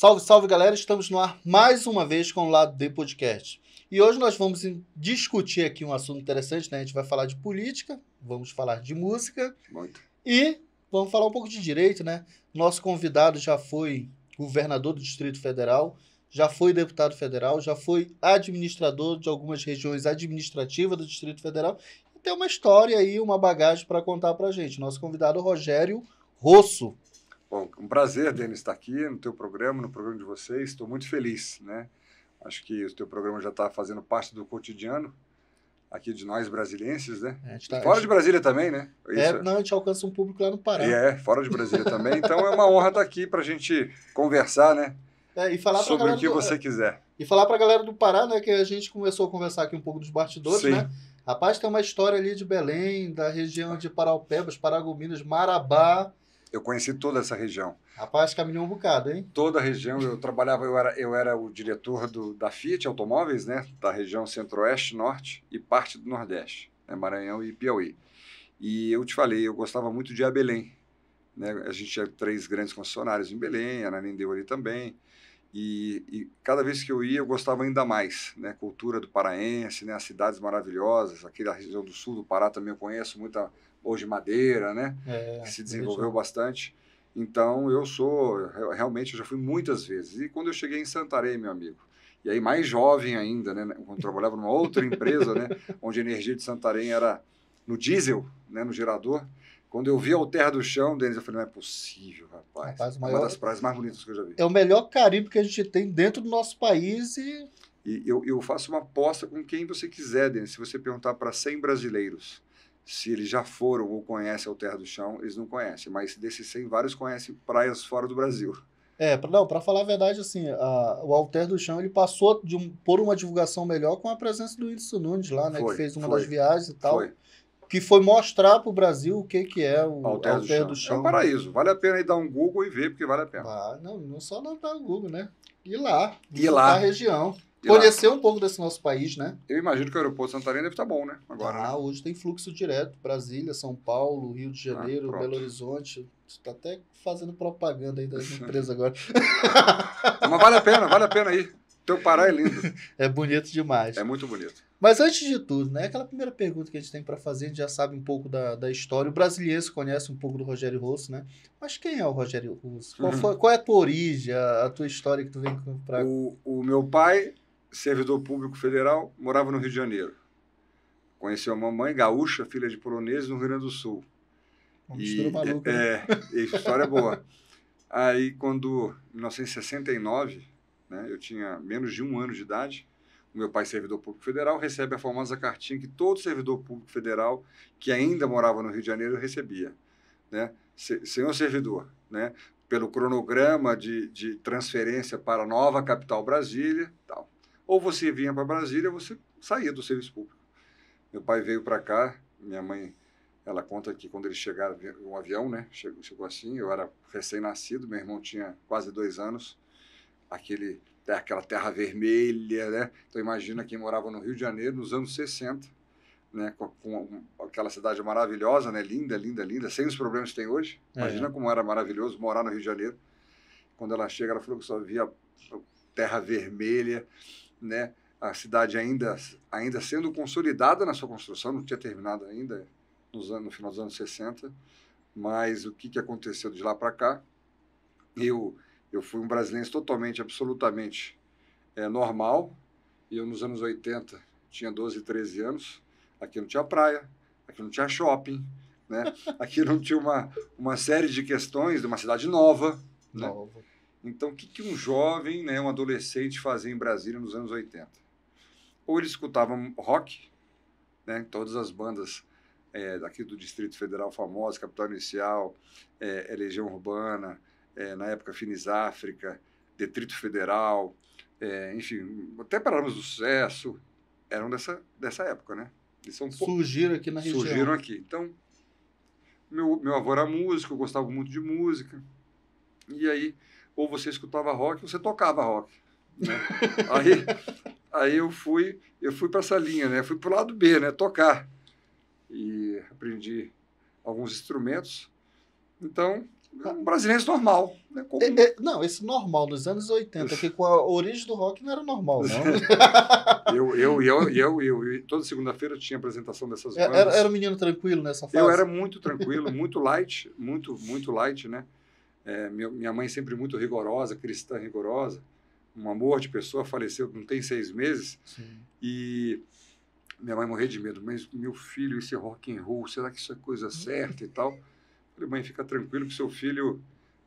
Salve, salve galera, estamos no ar mais uma vez com o Lado D Podcast. E hoje nós vamos discutir aqui um assunto interessante, né? A gente vai falar de política, vamos falar de música. Muito. E vamos falar um pouco de direito, né? Nosso convidado já foi governador do Distrito Federal, já foi deputado federal, já foi administrador de algumas regiões administrativas do Distrito Federal e tem uma história aí, uma bagagem para contar para gente. Nosso convidado Rogério Rosso. Bom, um prazer, Denis, estar aqui no teu programa, no programa de vocês. Estou muito feliz, né? Acho que o teu programa já está fazendo parte do cotidiano aqui de nós brasileiros né? É, tá, fora gente... de Brasília também, né? É é, isso. É, não, a gente alcança um público lá no Pará. E é, fora de Brasília também. Então é uma honra estar aqui para a gente conversar, né? É, e falar sobre o que do... você quiser. E falar para a galera do Pará, né? Que a gente começou a conversar aqui um pouco dos bastidores, Sim. né? Rapaz, tem uma história ali de Belém, da região de Paraupebas, Paragominas, Marabá eu conheci toda essa região. Rapaz, caminhou um bocado, hein? Toda a região. Eu trabalhava, eu era, eu era o diretor do, da Fiat Automóveis, né? Da região Centro-Oeste, Norte e parte do Nordeste, né? Maranhão e Piauí. E eu te falei, eu gostava muito de Belém. Né? A gente tinha três grandes concessionários em Belém, a Nanindeu ali também. E, e, cada vez que eu ia, eu gostava ainda mais. Né? Cultura do paraense, né? as cidades maravilhosas, aqui da região do sul do Pará também eu conheço muita hoje madeira, né? É, que se é desenvolveu bastante. Então eu sou, realmente, eu já fui muitas vezes. E quando eu cheguei em Santarém, meu amigo, e aí mais jovem ainda, né? Quando trabalhava numa outra empresa, né? Onde a energia de Santarém era no diesel, né? No gerador. Quando eu vi a Terra do Chão, Denis, eu falei, não é possível, rapaz. rapaz é maior... Uma das praias mais bonitas que eu já vi. É o melhor Caribe que a gente tem dentro do nosso país e... E eu, eu faço uma aposta com quem você quiser, Denis. Se você perguntar para 100 brasileiros se eles já foram ou conhecem o Terra do Chão, eles não conhecem. Mas desses 100, vários conhecem praias fora do Brasil. É, não, para falar a verdade, assim, a, o Alter do Chão ele passou um, por uma divulgação melhor com a presença do Wilson Nunes lá, né? Foi, que fez uma foi, das viagens e tal. Foi. Que foi mostrar para o Brasil o que, que é o Alter, Alter do, Chão. do, Chão. É um paraíso. Vale a pena ir dar um Google e ver, porque vale a pena. Ah, não, não só dar um Google, né? Ir lá, ir lá. a região. Conhecer um pouco desse nosso país, né? Eu imagino que o aeroporto de Santarém deve estar tá bom, né? Agora. Ah, né? hoje tem fluxo direto. Brasília, São Paulo, Rio de Janeiro, ah, Belo Horizonte. Você está até fazendo propaganda aí da empresa agora. Mas vale a pena, vale a pena aí. Teu Pará é lindo. é bonito demais. É muito bonito. Mas antes de tudo, né? Aquela primeira pergunta que a gente tem para fazer, a gente já sabe um pouco da, da história. O brasileiro conhece um pouco do Rogério Russo, né? Mas quem é o Rogério Russo? Qual, uhum. foi, qual é a tua origem, a, a, tua história que tu vem para. O, o meu pai servidor público federal, morava no Rio de Janeiro. Conheceu a mamãe, gaúcha, filha de poloneses, no Rio Grande do Sul. Uma e, maluca. É, né? é, história é boa. Aí, quando, em 1969, né, eu tinha menos de um ano de idade, o meu pai, servidor público federal, recebe a famosa cartinha que todo servidor público federal que ainda morava no Rio de Janeiro recebia. Né? Senhor servidor, né? pelo cronograma de, de transferência para a nova capital Brasília, tal. Ou você vinha para Brasília, ou você saía do serviço público. Meu pai veio para cá, minha mãe, ela conta que quando ele chegaram, um avião, né? Chegou, chegou assim, eu era recém-nascido, meu irmão tinha quase dois anos, aquele, é, aquela terra vermelha, né? Então imagina quem morava no Rio de Janeiro nos anos 60, né? Com, com aquela cidade maravilhosa, né? Linda, linda, linda, sem os problemas que tem hoje. É. Imagina é. como era maravilhoso morar no Rio de Janeiro. Quando ela chega, ela falou que só via terra vermelha né, a cidade ainda, ainda sendo consolidada na sua construção, não tinha terminado ainda nos anos, no final dos anos 60, mas o que, que aconteceu de lá para cá? Eu, eu fui um brasileiro totalmente, absolutamente é, normal, e eu nos anos 80 tinha 12, 13 anos, aqui não tinha praia, aqui não tinha shopping, né? aqui não tinha uma, uma série de questões de uma cidade nova, né. nova. Né? Então, o que, que um jovem, né, um adolescente fazia em Brasília nos anos 80? Ou ele escutava rock, né, todas as bandas é, daqui do Distrito Federal famosas, Capital Inicial, é, é Legião Urbana, é, na época África, Detrito Federal, é, enfim, até Paralamas do Sucesso, eram dessa, dessa época, né? Eles são Surgiram aqui na região. Surgiram aqui. Então, meu, meu avô era músico, eu gostava muito de música, e aí ou você escutava rock, você tocava rock. Né? aí, aí eu fui, eu fui para essa linha, né? Fui para o lado B, né? Tocar e aprendi alguns instrumentos. Então, é um brasileiro normal. Né? Como... É, é, não, esse normal dos anos 80, que com a origem do rock não era normal, não. eu, eu, eu, eu, eu, eu, toda segunda-feira tinha apresentação dessas é, bandas. Era, era um menino tranquilo nessa fase? Eu era muito tranquilo, muito light, muito, muito light, né? É, minha mãe é sempre muito rigorosa, cristã rigorosa, um amor de pessoa, faleceu não tem seis meses. Sim. E minha mãe morreu de medo. Mas meu filho, esse rock and roll, será que isso é coisa certa e tal? Falei, mãe, fica tranquilo que seu filho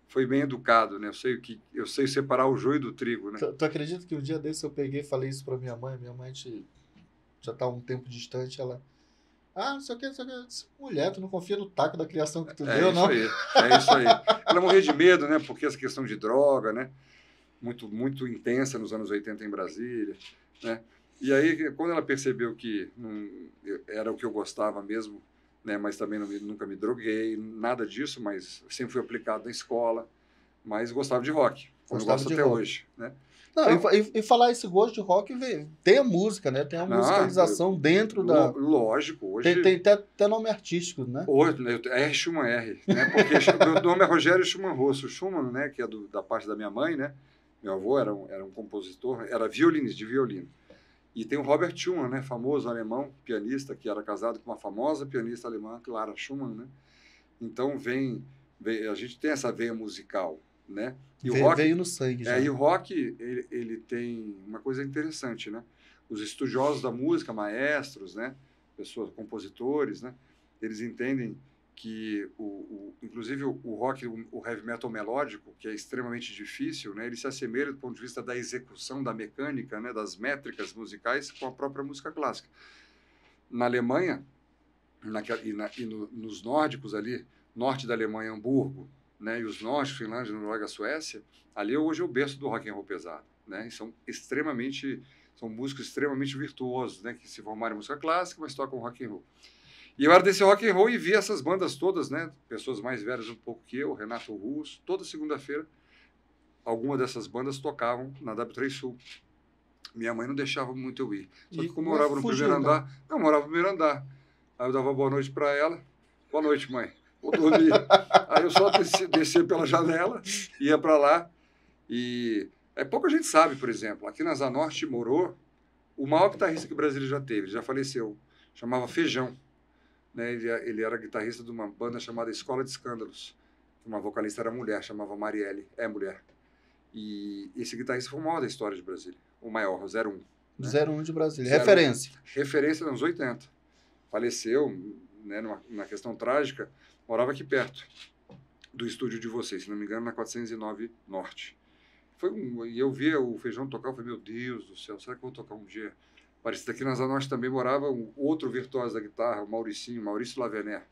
foi bem educado, né? Eu sei que eu sei separar o joio do trigo, né? Tu, tu acredita que um dia desse eu peguei e falei isso para minha mãe? Minha mãe te, já tá um tempo distante, ela ah, não sei o que, não sei o que. Disse, Mulher, tu não confia no taco da criação que tu é deu, isso não? Aí, é isso aí. Ela morria de medo, né? Porque essa questão de droga, né? Muito, muito intensa nos anos 80 em Brasília, né? E aí, quando ela percebeu que hum, era o que eu gostava mesmo, né? Mas também não, nunca me droguei, nada disso, mas sempre fui aplicado na escola. Mas gostava de rock, como gosto até rock. hoje, né? Não, então, e, e, falar esse gosto de rock vem, tem a música, né? Tem a não, musicalização dentro da. Lógico, hoje. Tem, tem até, até, nome artístico, né? Hoje, né? R. Schumann R. Né? Porque meu nome é Rogério Schumann Rosso. Schumann, né? Que é do, da parte da minha mãe, né? Meu avô era um, era um compositor, era violinista de violino. E tem o Robert Schumann, né? Famoso alemão, pianista, que era casado com uma famosa pianista alemã, Clara Schumann, né? Então vem, vem a gente tem essa veia musical né? E o rock veio no sangue. É, já. É, e o rock ele, ele tem uma coisa interessante, né? Os estudiosos da música, maestros, né? Pessoas, compositores, né? Eles entendem que o, o inclusive o, o rock, o, o, heavy metal melódico, que é extremamente difícil, né? Ele se assemelha do ponto de vista da execução, da mecânica, né? Das métricas musicais com a própria música clássica. Na Alemanha naquela, e, na, e no, nos nórdicos ali, norte da Alemanha, Hamburgo, né, e os norte, Finlândia, Noruega, Suécia, ali é hoje é o berço do rock and roll pesado, né, e são extremamente, são músicos extremamente virtuosos, né, que se formaram em música clássica, mas tocam rock and roll. E eu era desse rock and roll e via essas bandas todas, né, pessoas mais velhas um pouco que eu, Renato Russo, toda segunda-feira, alguma dessas bandas tocavam na W3 Sul. Minha mãe não deixava muito eu ir. Só que como eu morava no primeiro então? andar, não eu morava no primeiro andar. Aí eu dava boa noite para ela. Boa noite, mãe ou dormir. Aí eu só descia, pela janela, ia para lá. E é pouco a gente sabe, por exemplo, aqui na Zanorte morou o maior guitarrista que o Brasil já teve, já faleceu, chamava Feijão. Né? Ele, ele era guitarrista de uma banda chamada Escola de Escândalos. Uma vocalista era mulher, chamava Marielle, é mulher. E esse guitarrista foi o maior da história de Brasília, o maior, o 01. Né? 01 de Brasília, referência. Referência nos 80. Faleceu né, numa, numa questão trágica, morava aqui perto do estúdio de vocês, se não me engano, na 409 Norte. Foi um, e eu via o Feijão tocar, eu falei, meu Deus do céu, será que eu vou tocar um dia? Parecido aqui na Zona Norte também morava um outro virtuoso da guitarra, o Mauricinho, Maurício Lavener,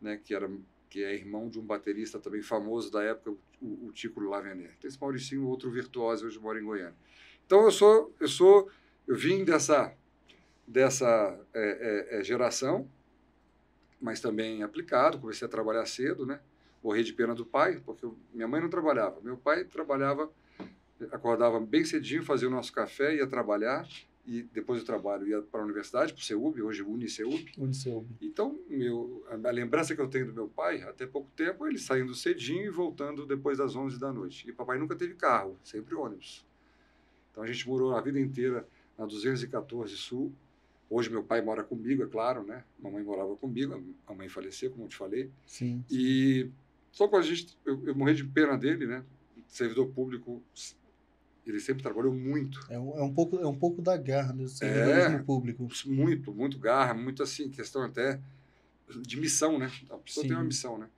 né, que era que é irmão de um baterista também famoso da época, o, Tico Lavener. Tem então, esse Mauricinho, outro virtuoso, hoje mora em Goiânia. Então eu sou, eu sou, eu vim dessa dessa é, é, é geração mas também aplicado, comecei a trabalhar cedo, né? Morri de pena do pai, porque eu, minha mãe não trabalhava. Meu pai trabalhava, acordava bem cedinho, fazia o nosso café, ia trabalhar, e depois do trabalho ia para a universidade, para o CEUB, hoje UniCEUB. UniCEUB. Então, meu, a, lembrança que eu tenho do meu pai, até pouco tempo, ele saindo cedinho e voltando depois das 11 da noite. E papai nunca teve carro, sempre ônibus. Então a gente morou a vida inteira na 214 Sul, Hoje meu pai mora comigo, é claro, né? Mamãe morava comigo, a mãe faleceu, como eu te falei. Sim. E só com a gente, eu, eu morri de pena dele, né? Servidor público, ele sempre trabalhou muito. É um, é um pouco é um pouco da garra né? do servidor é, público. Muito, muito garra, muito assim, questão até de missão, né? A pessoa Sim. tem uma missão, né?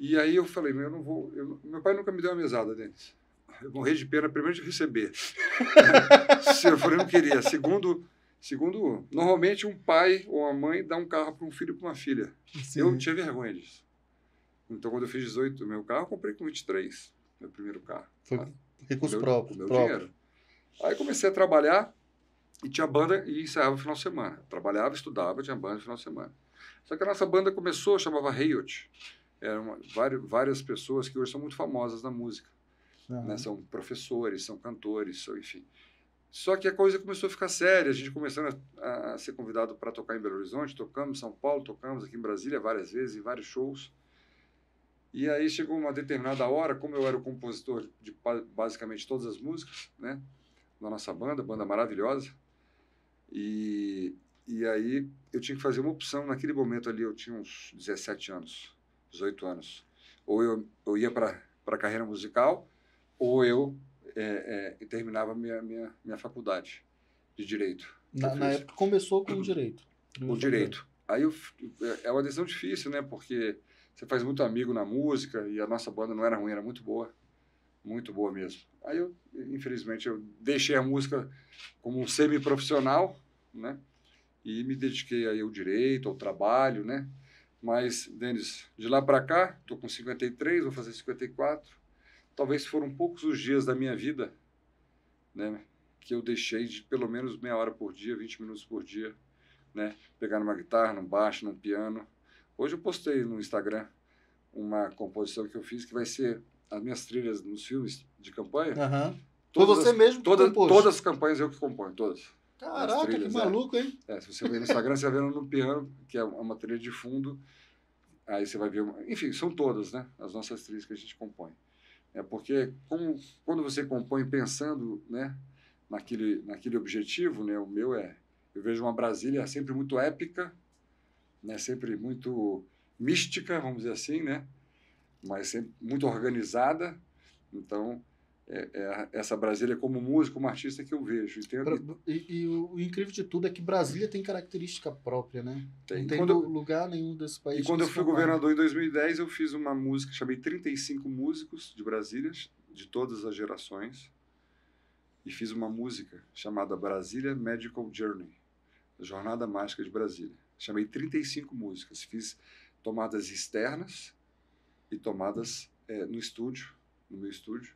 E aí eu falei, eu não vou. Eu, meu pai nunca me deu uma mesada, Denis. Eu morri de pena, primeiro de receber. Se eu falei, não queria. Segundo, Segundo, normalmente um pai ou uma mãe dá um carro para um filho ou para uma filha. Sim. Eu tinha vergonha disso. Então, quando eu fiz 18, meu carro, eu comprei com 23, meu primeiro carro. Foi tá? recurso próprio. Meu próprio. dinheiro. Aí comecei a trabalhar e tinha banda e ensaiava no final de semana. Trabalhava, estudava, tinha banda no final de semana. Só que a nossa banda começou, chamava Riot. Eram várias, várias pessoas que hoje são muito famosas na música. Né? São professores, são cantores, são, enfim. Só que a coisa começou a ficar séria, a gente começando a, a ser convidado para tocar em Belo Horizonte, tocamos em São Paulo, tocamos aqui em Brasília várias vezes, em vários shows. E aí chegou uma determinada hora, como eu era o compositor de basicamente todas as músicas, né, da nossa banda, banda maravilhosa, e, e aí eu tinha que fazer uma opção. Naquele momento ali eu tinha uns 17 anos, 18 anos. Ou eu, eu ia para a carreira musical, ou eu é, é, terminava minha, minha, minha faculdade de Direito. Na, na época começou com o uhum. Direito. O Direito. Aí eu, é, é uma decisão difícil, né? Porque você faz muito amigo na música e a nossa banda não era ruim, era muito boa. Muito boa mesmo. Aí eu, infelizmente, eu deixei a música como um semi-profissional, né? E me dediquei aí ao direito, ao trabalho, né? Mas, Denis, de lá para cá, tô com 53, vou fazer 54 talvez foram poucos os dias da minha vida né, que eu deixei de pelo menos meia hora por dia, 20 minutos por dia, né, pegar numa guitarra, num baixo, num piano. Hoje eu postei no Instagram uma composição que eu fiz que vai ser as minhas trilhas nos filmes de campanha. Uhum. Todas, você as, mesmo todas, todas as campanhas eu que componho, todas. Caraca, trilhas, que é. maluco, é. hein? É, se você vê no Instagram, você vai vendo no piano, que é uma trilha de fundo. Aí você vai ver. Uma... Enfim, são todas, né? As nossas trilhas que a gente compõe. É porque como, quando você compõe pensando né, naquele, naquele objetivo, né, o meu é, eu vejo uma Brasília sempre muito épica, né, sempre muito mística, vamos dizer assim, né, mas sempre muito organizada. Então, é, é, essa Brasília como músico, como artista que eu vejo. E, e, e o, o, incrível de tudo é que Brasília tem característica própria, né? Tem. Não tem quando, lugar nenhum desse país. E quando eu fui governador em 2010, eu fiz uma música, chamei 35 músicos de Brasília, de todas as gerações, e fiz uma música chamada Brasília Medical Journey, Jornada Mágica de Brasília. Chamei 35 músicas, fiz tomadas externas e tomadas é, no estúdio, no meu estúdio,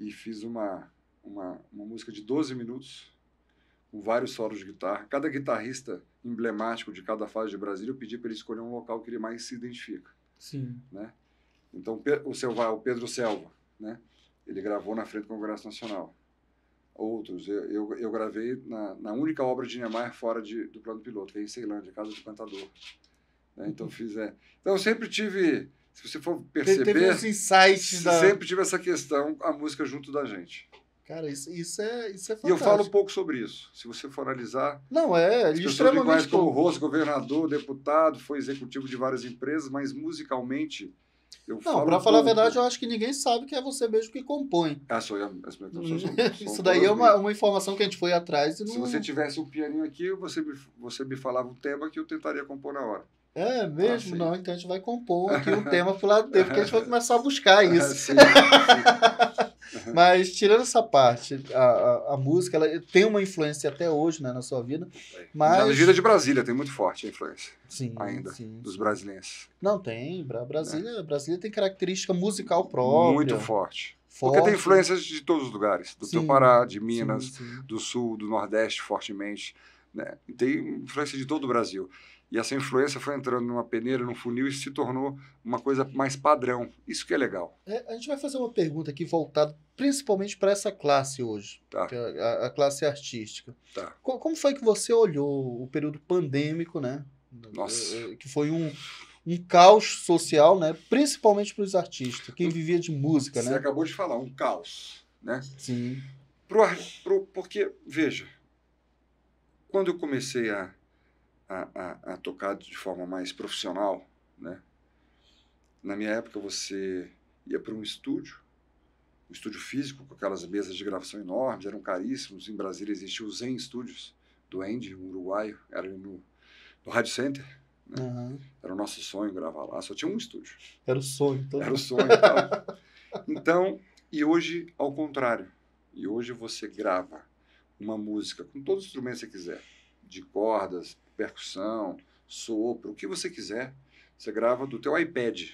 e fiz uma, uma, uma música de 12 minutos, com vários solos de guitarra. Cada guitarrista emblemático de cada fase de Brasília, eu pedi para ele escolher um local que ele mais se identifica. Sim. Né? Então, o, seu, o Pedro Selva, né? ele gravou na frente do Congresso Nacional. Outros, eu, eu, eu gravei na, na, única obra de Niemeyer fora de, do plano piloto, que é em Ceilândia, Casa do Cantador. Né? Então, fiz. É... Então, eu sempre tive se você for perceber, teve uns insights da... sempre tive essa questão, a música junto da gente. Cara, isso, isso, é, isso é fantástico. E eu falo um pouco sobre isso. Se você for analisar. Não, é, as é extremamente. Mais como rosto, governador, deputado, foi executivo de várias empresas, mas musicalmente. Eu não, para um falar pouco. a verdade, eu acho que ninguém sabe que é você mesmo que compõe. Ah, sou eu. Então as Isso daí é uma, uma informação que a gente foi atrás e não. Se você tivesse um pianinho aqui, você me, você me falava um tema que eu tentaria compor na hora. É mesmo? não, então a gente vai compor aqui um tema pro lado dele, porque a gente vai começar a buscar ah, isso. sim, sim. Mas tirando essa parte, a, a, a, música ela tem uma influência até hoje né, na sua vida. Mas... Na gira de Brasília tem muito forte a influência. Sim. Ainda. Sim, dos brasileiros. Não, tem. Brasília, é. Brasília tem característica musical própria. Muito forte. Forte. Porque tem influências de todos os lugares. Do sim, Pará, de Minas, do Sul, do Nordeste, fortemente. Né? Tem influência de todo o Brasil. E essa influência foi entrando numa peneira, num funil e se tornou uma coisa mais padrão. Isso que é legal. É, a gente vai fazer uma pergunta aqui voltada principalmente para essa classe hoje, tá. é a, a, classe artística. Tá. Como, como, foi que você olhou o período pandêmico, né? Nossa. É, é, que foi um, um caos social, né? Principalmente para os artistas, quem hum. vivia de música, você né? Você acabou de falar, um caos, né? Sim. Pro, pro, porque, veja, quando eu comecei a a, a, a tocar de forma mais profissional, né? Na minha época você ia para um estúdio, um estúdio físico com aquelas mesas de gravação enormes, eram caríssimos. Em Brasília existia o Zen Studios do Andy, um uruguaio, era no, no Rádio Center. Né? Uhum. Era o nosso sonho gravar lá, só tinha um estúdio. Era o sonho. Então. Era o sonho. Tal. Então. então, e hoje ao contrário. E hoje você grava uma música com todos os instrumentos que você quiser, de cordas, percussão, sopro, o que você quiser. Você grava do teu iPad,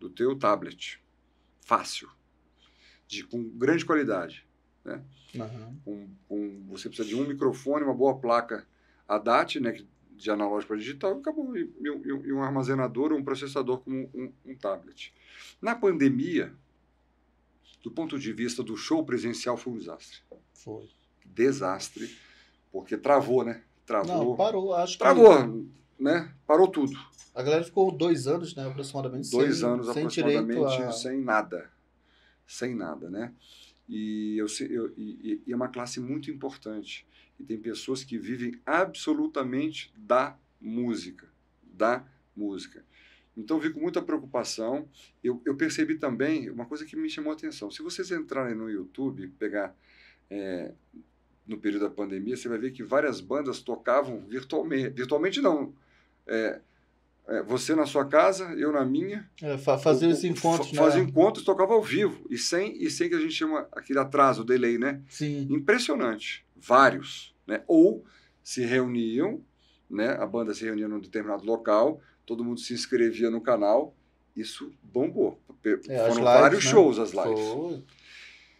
do teu tablet. Fácil. De, com grande qualidade. Né? Uhum. Com, com, você precisa de um microfone, uma boa placa ADAT, né, de analógico para digital, acabou, e, e, e, um armazenador ou um processador como um, um, tablet. Na pandemia, do ponto de vista do show presencial, foi um desastre. Foi. Desastre, porque travou, né? Travou. Não, parou, acho Travou, que... né? Parou tudo. A galera ficou dois anos, né, aproximadamente, dois sem, anos, sem aproximadamente, a... sem nada. Sem nada, né? E, eu, eu e, e é uma classe muito importante. E tem pessoas que vivem absolutamente da música. Da música. Então, vi com muita preocupação. Eu, eu, percebi também uma coisa que me chamou a atenção. Se vocês entrarem no YouTube, pegar é, no período da pandemia, você vai ver que várias bandas tocavam virtualmente. Virtualmente não. É, é, você na sua casa, eu na minha. É, fazer os encontros. Fa fazer né? encontros, tocava ao vivo. E sem, e sem que a gente chama aquele atraso, o delay, né? Sim. Impressionante. Vários. Né? Ou se reuniam, né? a banda se reunia num determinado local, todo mundo se inscrevia no canal. Isso bombou. é, Foram lives, vários né? shows as lives. Foi.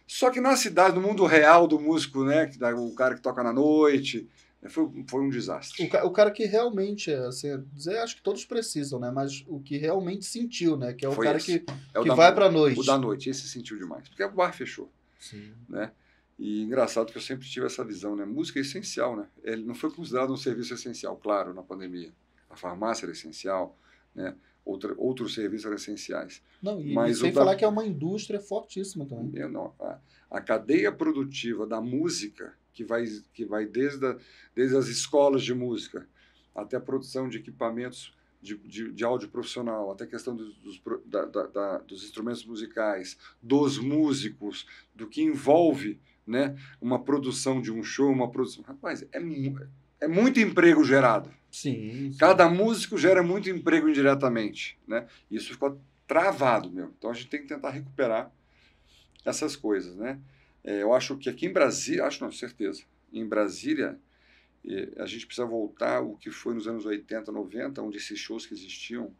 Só que na cidade, no mundo real do músico, né? O cara que toca na noite, né, foi, foi um desastre. O, ca o, cara que realmente, assim, dizer, é, acho que todos precisam, né? Mas o que realmente sentiu, né? Que é o foi cara esse. que, é o que vai pra noite. O da noite, esse sentiu demais. Porque o bar fechou. Sim. Né? E engraçado que eu sempre tive essa visão, né? Música é essencial, né? Ele não foi considerado um serviço essencial, claro, na pandemia. A farmácia era essencial, né? outra, outros serviços essenciais. Não, e, Mas e sem da... falar que é uma indústria fortíssima também. Eu é, não, a, a, cadeia produtiva da música, que vai, que vai desde, a, desde as escolas de música até a produção de equipamentos de, de, de áudio profissional, até a questão dos, dos, da, da, dos instrumentos musicais, dos músicos, do que envolve né, uma produção de um show, uma produção. Rapaz, é muito é muito emprego gerado. Sim, sim. Cada músico gera muito emprego indiretamente, né? Isso ficou travado, meu. Então a gente tem que tentar recuperar essas coisas, né? É, eu acho que aqui em Brasília, acho não, certeza, em Brasília é, a gente precisa voltar o que foi nos anos 80, 90, onde esses shows que existiam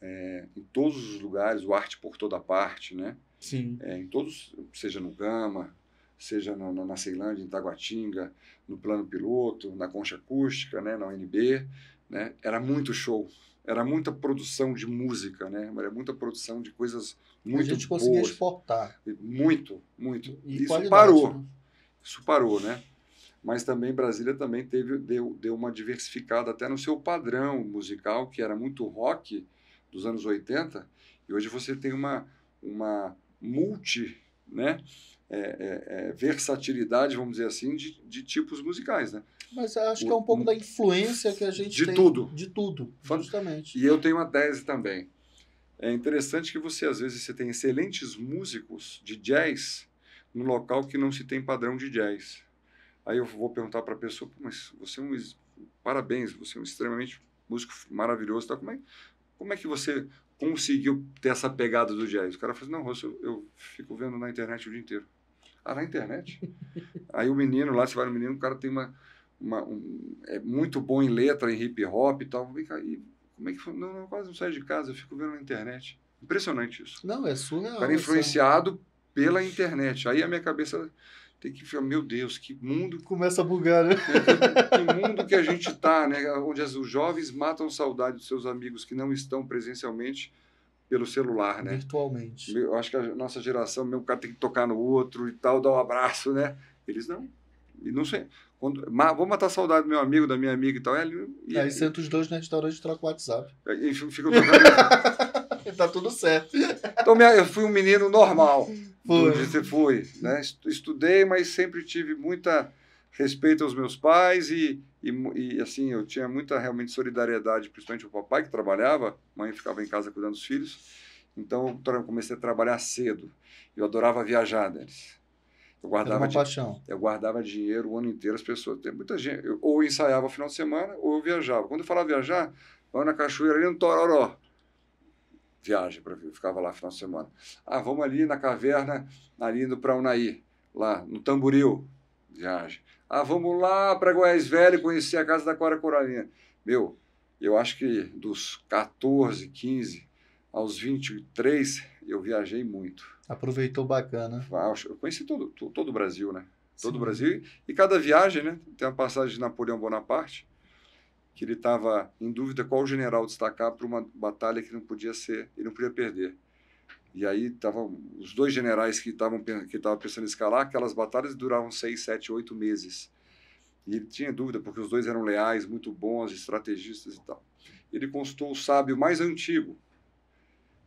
é, em todos os lugares, o arte por toda parte, né? Sim. É, em todos, seja no Gama, seja na, na, na Ceilândia, em Taguatinga, no plano piloto, na concha acústica, né, na UNB, né, era muito show, era muita produção de música, né, era muita produção de coisas muito boas. A gente boas. conseguia exportar. Muito, muito. E Isso parou, né? isso parou, né? Mas também Brasília também teve deu, deu uma diversificada até no seu padrão musical, que era muito rock dos anos 80, e hoje você tem uma, uma multi, né? É, é, é, versatilidade, vamos dizer assim, de, de tipos musicais, né? Mas acho o, que é um pouco da influência que a gente de tem. De tudo. De tudo, justamente. E eu tenho uma tese também. É interessante que você, às vezes, você tem excelentes músicos de jazz no local que não se tem padrão de jazz. Aí eu vou perguntar para a pessoa, mas você é um... Parabéns, você é um extremamente músico maravilhoso, tá? como, é, como é que você conseguiu ter essa pegada do jazz? O cara falou, assim, não, Rosso, eu, eu fico vendo na internet o dia inteiro. Ah, na internet. Aí o menino lá, você vai no menino, o cara tem uma. uma um, é muito bom em letra, em hip hop e tal. Vem cá, e como é que foi? Não, não, quase não saio de casa, eu fico vendo na internet. Impressionante isso. Não, é surreal. O cara é, é influenciado pela internet. Aí a minha cabeça tem que ficar, meu Deus, que mundo. Começa a bugar, né? Que, mundo que a gente está, né? Onde as, os jovens matam saudade dos seus amigos que não estão presencialmente pelo celular, né? Virtualmente. Eu acho que a nossa geração, mesmo o cara tem que tocar no outro e tal, dar um abraço, né? Eles não. E não sei. Quando, vou matar a saudade do meu amigo, da minha amiga e tal. E, é e, aí senta os dois no restaurante e troca o WhatsApp. É, e, e fica tocando. tá tudo certo. Então, minha, eu fui um menino normal. Foi. Você foi. Né? Estudei, mas sempre tive muita respeito aos meus pais e e, e, assim, eu tinha muita realmente solidariedade, principalmente o papai que trabalhava, mãe ficava em casa cuidando dos filhos. Então eu comecei a trabalhar cedo. Eu adorava viajar, Denis. Eu guardava, Era uma paixão. eu guardava dinheiro o ano inteiro, as pessoas. Tem muita gente. Eu, ou ensaiava no final de semana, ou eu viajava. Quando eu falava viajar, vai na cachoeira ali no Tororó. Viagem, para eu ficava lá no final de semana. Ah, vamos ali na caverna, ali indo para Unaí, lá no Tamboril. Viagem. Ah, vamos lá para Goiás Velho conhecer a casa da Cora Coralina. Meu, eu acho que dos 14, 15 aos 23, eu viajei muito. Aproveitou bacana. Eu conheci todo, todo o Brasil, né? Todo Sim. o Brasil. E cada viagem, né? Tem a passagem de Napoleão Bonaparte, que ele estava em dúvida qual general destacar para uma batalha que não podia ser, ele não podia perder. E aí estavam os dois generais que estavam que estavam pensando em escalar, aquelas batalhas duravam seis, sete, oito meses. E ele tinha dúvida porque os dois eram leais, muito bons, estrategistas e tal. Ele consultou o sábio mais antigo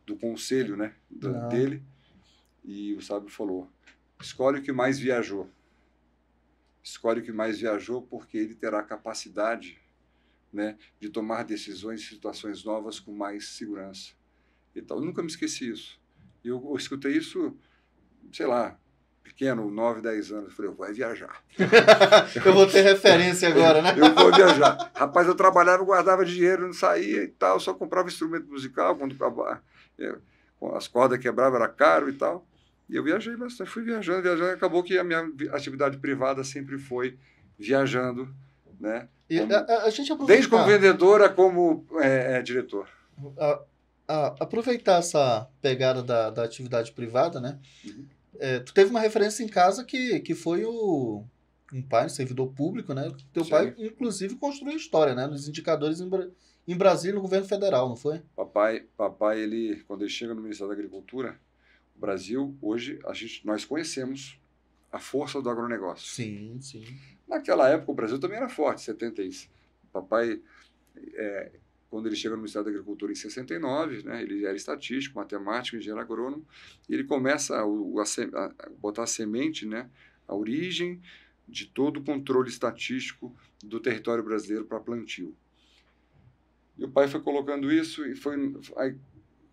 do conselho, né, ah. dele. E o sábio falou: escolhe o que mais viajou. Escolhe o que mais viajou porque ele terá capacidade, né, de tomar decisões em situações novas com mais segurança. E tal. Eu nunca me esqueci isso eu escutei isso, sei lá, pequeno, 9, 10 anos. Eu falei, eu vou viajar. eu vou ter referência agora, né? eu vou viajar. Rapaz, eu trabalhava, guardava dinheiro, não saía e tal, só comprava instrumento musical quando é, as cordas quebravam, era caro e tal. E eu viajei bastante, fui viajando, viajando. Acabou que a minha atividade privada sempre foi viajando, né? Como, a, a, gente aproveitar. Desde como vendedora, como é, é, diretor. A, ah, aproveitar essa pegada da, da atividade privada, né? Uhum. É, tu teve uma referência em casa que, que foi o um pai, um servidor público, né? Teu Sim. pai, inclusive, construiu história, né? Nos indicadores em, em Brasília, no governo federal, não foi? Papai, papai, ele, quando ele chega no Ministério da Agricultura, o Brasil, hoje, a gente, nós conhecemos a força do agronegócio. Sim, sim. Naquela época, o Brasil também era forte, 70 Papai é, quando ele chega no Ministério da Agricultura em 69, né, ele era estatístico, matemático, engenheiro agrônomo, e ele começa a, a, a botar a semente, né, a origem de todo o controle estatístico do território brasileiro para plantio. E o pai foi colocando isso e foi aí,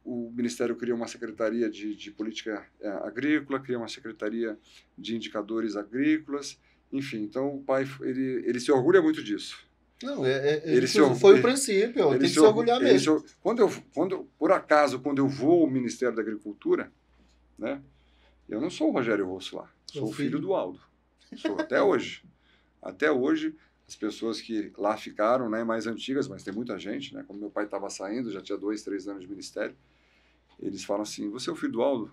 o Ministério criou uma Secretaria de, de Política é, Agrícola, criou uma Secretaria de Indicadores Agrícolas, enfim, então o pai ele, ele se orgulha muito disso, não, é, é, é se, foi o princípio, ele tem se, que se orgulhar mesmo. Se, quando eu, quando, por acaso, quando eu vou ao Ministério da Agricultura, né, eu não sou o Rogério Rosso lá, sou o filho, filho do Aldo. Sou até hoje. Até hoje, as pessoas que lá ficaram, né, mais antigas, mas tem muita gente, né, quando meu pai estava saindo, já tinha dois, três anos de ministério, eles falam assim, você é o filho do Aldo?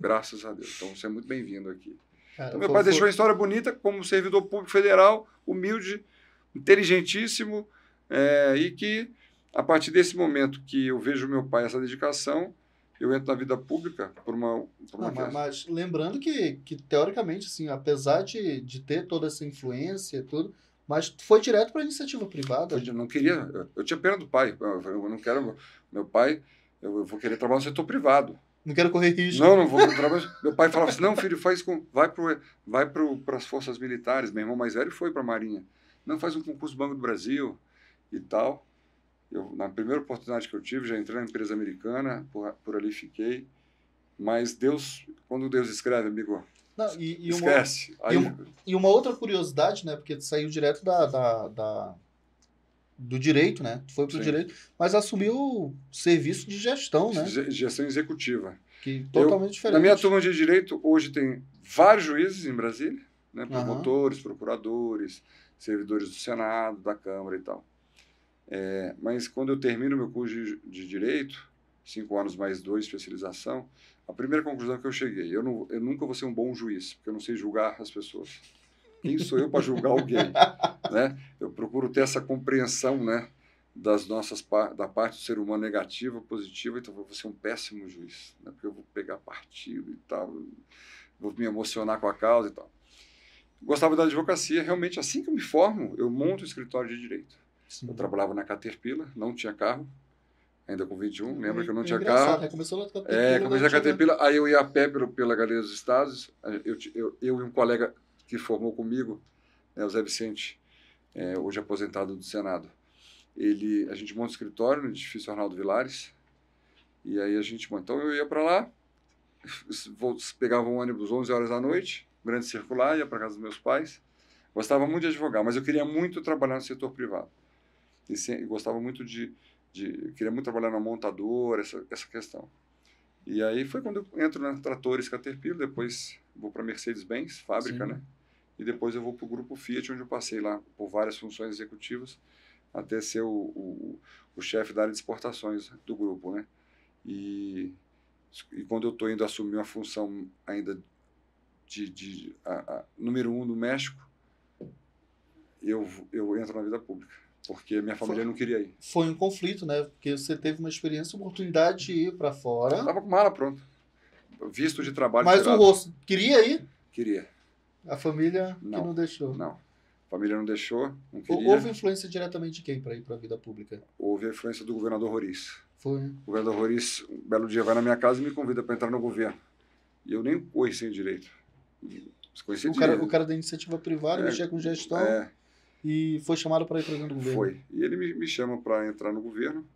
graças a Deus, então você é muito bem-vindo aqui. Cara, então, meu pai deixou uma história bonita como servidor público federal, humilde, inteligentíssimo é, e que, a partir desse momento que eu vejo meu pai essa dedicação, eu entro na vida pública por uma, por uma Não, ah, mas, lembrando que, que teoricamente, assim, apesar de, de ter toda essa influência e tudo, mas foi direto para a iniciativa privada. Eu não queria, eu, eu tinha pena do pai. Eu, não quero, meu pai, eu, eu, vou querer trabalhar no setor privado. Não quero correr risco. Não, não vou trabalhar. meu pai falava assim: não, filho, faz com, vai para vai para as forças militares. Meu irmão mais velho foi para a Marinha não, faz um concurso do Banco do Brasil e tal. Eu, na primeira oportunidade que eu tive, já entrei na empresa americana, por, por ali fiquei. Mas Deus, quando Deus escreve, amigo, não, e, e esquece. Uma, Aí... e, uma, e, uma, outra curiosidade, né? Porque saiu direto da, da, da do direito, né? foi para o direito, mas assumiu o serviço de gestão, né? Gestão executiva. Que totalmente eu, diferente. Na minha turma de direito, hoje tem vários juízes em Brasília, né? Promotores, uhum. procuradores, servidores do Senado, da Câmara e tal. É, mas quando eu termino meu curso de, de, Direito, cinco anos mais dois especialização, a primeira conclusão que eu cheguei, eu, não, eu nunca vou ser um bom juiz, porque eu não sei julgar as pessoas. Quem sou eu para julgar alguém? né? Eu procuro ter essa compreensão né, das nossas da parte do ser humano negativa, positiva, então eu vou ser um péssimo juiz, né, porque eu vou pegar partido e tal, vou me emocionar com a causa e tal gostava da advocacia. Realmente, assim que eu me formo, eu monto o escritório de direito. Sim. Eu trabalhava na Caterpillar, não tinha carro, ainda com 21, é, lembra que eu não tinha carro. Né? Começou lá na é, Caterpillar. É, comecei na né? Caterpillar, aí eu ia a pé pelo, pela Galeria dos Estados, eu, eu, eu e um colega que formou comigo, né, o Zé Vicente, é, hoje aposentado do Senado. Ele, a gente monta o escritório no edifício Arnaldo Vilares, e aí a gente, então eu ia para lá, pegava um ônibus 11 horas da noite, grande circular, ia para casa dos meus pais. Gostava muito de advogar, mas eu queria muito trabalhar no setor privado. E, gostava muito de, de. Queria muito trabalhar na montadora, essa, essa questão. E aí foi quando eu entro na Tratores Caterpillar, depois vou para Mercedes-Benz, fábrica, Sim. né? E depois eu vou para o grupo Fiat, onde eu passei lá por várias funções executivas, até ser o, o, o chefe da área de exportações do grupo, né? E, e quando eu estou indo assumir uma função ainda de, de a, a, número um do México, eu, eu entro na vida pública, porque minha família foi, não queria ir. Foi um conflito, né? Porque você teve uma experiência, uma oportunidade de ir para fora. Eu tava com mala pronta, visto de trabalho. Mas um o rosto queria ir? Queria. A família não, não deixou? Não. A família não deixou, não queria. Houve influência diretamente de quem para ir para a vida pública? Houve a influência do governador Roriz. Foi. O governador Roriz, um belo dia, vai na minha casa e me convida para entrar no governo. E eu nem oi sem direito. O cara, o cara, da iniciativa privada é, mexia com gestão é, e foi chamado para ir para o governo. Foi. E ele me, me chama para entrar no governo,